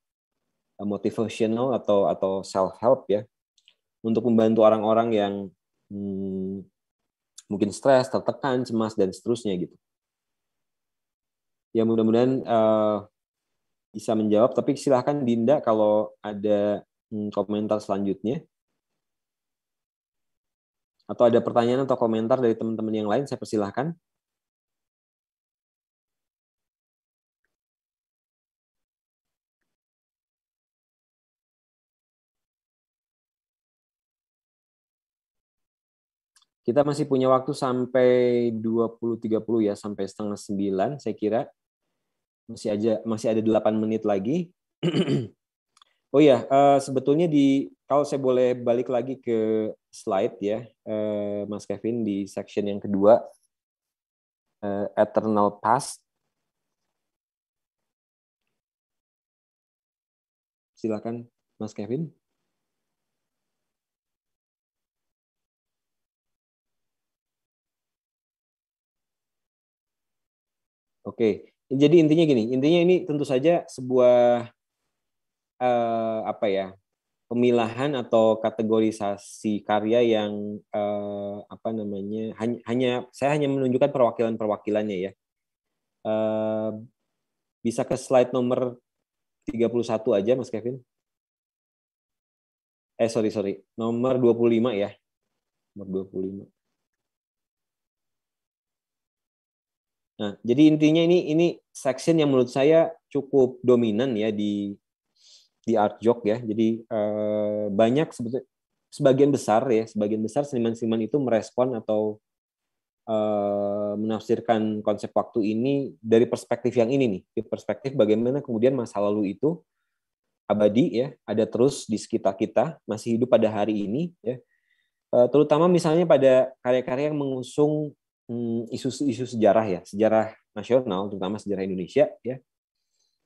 uh, motivational atau atau self help ya untuk membantu orang-orang yang um, mungkin stres, tertekan, cemas dan seterusnya gitu. Ya mudah-mudahan uh, bisa menjawab, tapi silahkan Dinda kalau ada hmm, komentar selanjutnya. Atau ada pertanyaan atau komentar dari teman-teman yang lain, saya persilahkan. Kita masih punya waktu sampai 20.30 ya, sampai setengah sembilan saya kira masih aja masih ada 8 menit lagi. oh ya, uh, sebetulnya di kalau saya boleh balik lagi ke slide ya, uh, Mas Kevin di section yang kedua uh, eternal past. Silakan Mas Kevin. Oke, okay jadi intinya gini, intinya ini tentu saja sebuah uh, apa ya pemilahan atau kategorisasi karya yang uh, apa namanya hanya, hanya saya hanya menunjukkan perwakilan perwakilannya ya. uh, bisa ke slide nomor 31 aja Mas Kevin. Eh sorry sorry nomor 25 ya nomor 25. Nah, jadi intinya ini ini section yang menurut saya cukup dominan ya di di art jog ya. Jadi eh, banyak sebetulnya sebagian besar ya, sebagian besar seniman-seniman itu merespon atau eh, menafsirkan konsep waktu ini dari perspektif yang ini nih, di perspektif bagaimana kemudian masa lalu itu abadi ya, ada terus di sekitar kita, masih hidup pada hari ini ya. Eh, terutama misalnya pada karya-karya yang mengusung isu-isu hmm, sejarah ya, sejarah nasional, terutama sejarah Indonesia ya.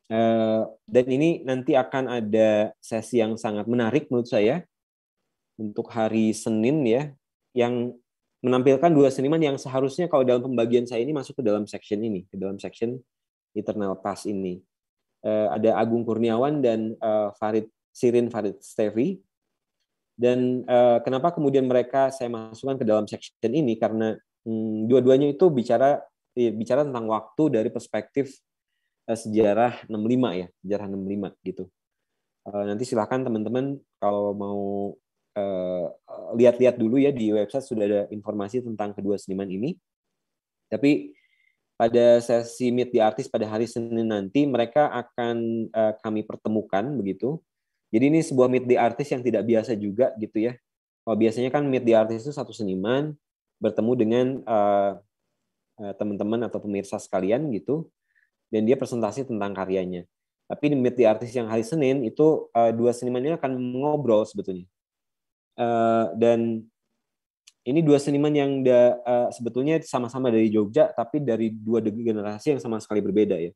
Eh, dan ini nanti akan ada sesi yang sangat menarik menurut saya untuk hari Senin ya, yang menampilkan dua seniman yang seharusnya kalau dalam pembagian saya ini masuk ke dalam section ini, ke dalam section internal pass ini. Eh, ada Agung Kurniawan dan eh, Farid Sirin Farid Stevi. Dan kenapa kemudian mereka saya masukkan ke dalam section ini karena Hmm, dua-duanya itu bicara iya, bicara tentang waktu dari perspektif eh, sejarah sejarah 65 ya, sejarah 65 gitu. Eh, nanti silahkan teman-teman kalau mau eh, lihat-lihat dulu ya di website sudah ada informasi tentang kedua seniman ini. Tapi pada sesi meet the artist pada hari Senin nanti mereka akan kami pertemukan begitu. Jadi ini sebuah meet the artist yang tidak biasa juga gitu ya. Kalau biasanya kan meet the artist itu satu seniman bertemu dengan teman eh, eh, teman-teman atau pemirsa sekalian gitu dan dia presentasi tentang karyanya tapi di meet the artist yang hari Senin itu uh, dua seniman ini akan ngobrol sebetulnya uh, dan ini dua seniman yang da, uh, sebetulnya sama-sama dari Jogja tapi dari dua generasi yang sama sekali berbeda ya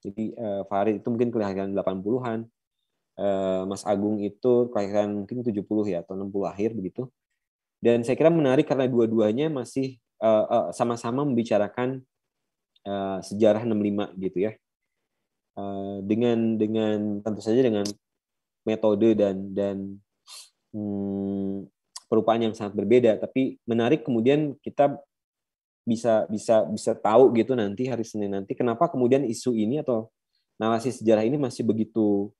jadi uh, Farid itu mungkin kelahiran 80-an uh, Mas Agung itu kelahiran mungkin 70 ya atau 60 akhir begitu dan saya kira menarik karena dua-duanya masih eh, eh, sama-sama uh, uh, membicarakan uh, sejarah 65 gitu ya. Uh, dengan dengan tentu saja dengan metode dan dan hmm, perupaan yang sangat berbeda tapi menarik kemudian kita bisa bisa bisa tahu gitu nanti hari Senin nanti kenapa kemudian isu ini atau narasi sejarah ini masih begitu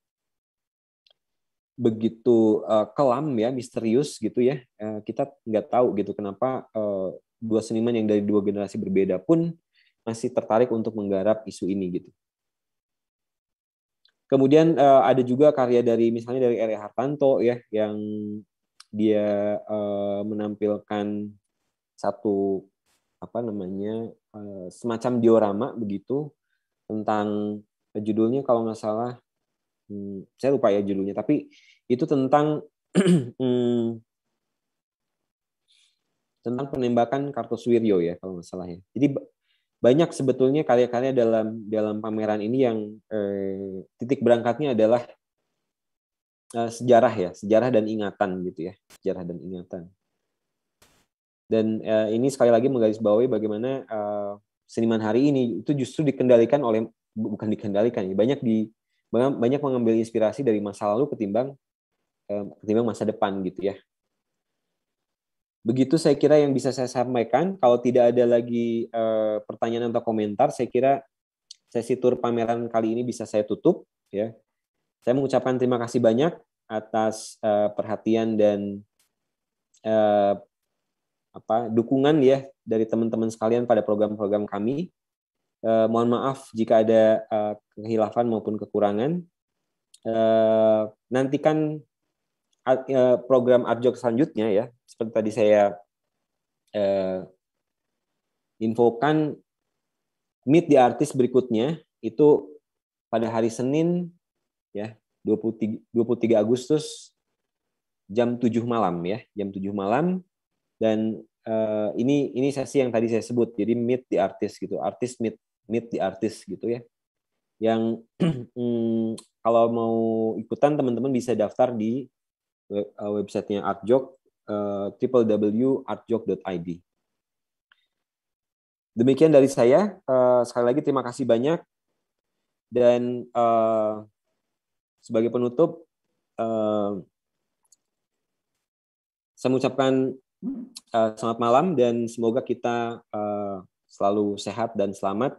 begitu uh, kelam ya misterius gitu ya uh, kita nggak tahu gitu kenapa uh, dua seniman yang dari dua generasi berbeda pun masih tertarik untuk menggarap isu ini gitu kemudian uh, ada juga karya dari misalnya dari Ere Hartanto ya yang dia uh, menampilkan satu apa namanya uh, semacam diorama begitu tentang judulnya kalau nggak salah hmm, saya lupa ya judulnya tapi itu tentang hmm, tentang penembakan Kartosuwiryo ya kalau nggak salah ya. Jadi banyak sebetulnya karya-karya dalam dalam pameran ini yang eh, titik berangkatnya adalah eh, sejarah ya, sejarah dan ingatan gitu ya, sejarah dan ingatan. Dan eh, ini sekali lagi menggarisbawahi bagaimana eh, seniman hari ini itu justru dikendalikan oleh bukan dikendalikan ya, banyak di banyak mengambil inspirasi dari masa lalu ketimbang ketimbang masa depan gitu ya. Begitu saya kira yang bisa saya sampaikan. Kalau tidak ada lagi eh, pertanyaan atau komentar, saya kira sesi tur pameran kali ini bisa saya tutup ya. Saya mengucapkan terima kasih banyak atas eh, perhatian dan eh, apa dukungan ya dari teman-teman sekalian pada program-program kami. Eh, mohon maaf jika ada eh, kehilafan maupun kekurangan. Eh, nantikan eh, eh, program Arjok selanjutnya ya. Seperti tadi saya eh, infokan meet di artis berikutnya itu pada hari Senin ya 23 23 Agustus jam 7 malam ya, jam 7 malam dan uh, ini ini sesi yang tadi saya sebut jadi meet di artis gitu artis meet meet the artist gitu ya. Yang mm, kalau mau ikutan teman-teman bisa daftar di uh, websitenya Artjok uh, www.artjok.id. Demikian dari saya. Uh, sekali lagi terima kasih banyak dan uh, sebagai penutup saya mengucapkan selamat malam dan semoga kita selalu sehat dan selamat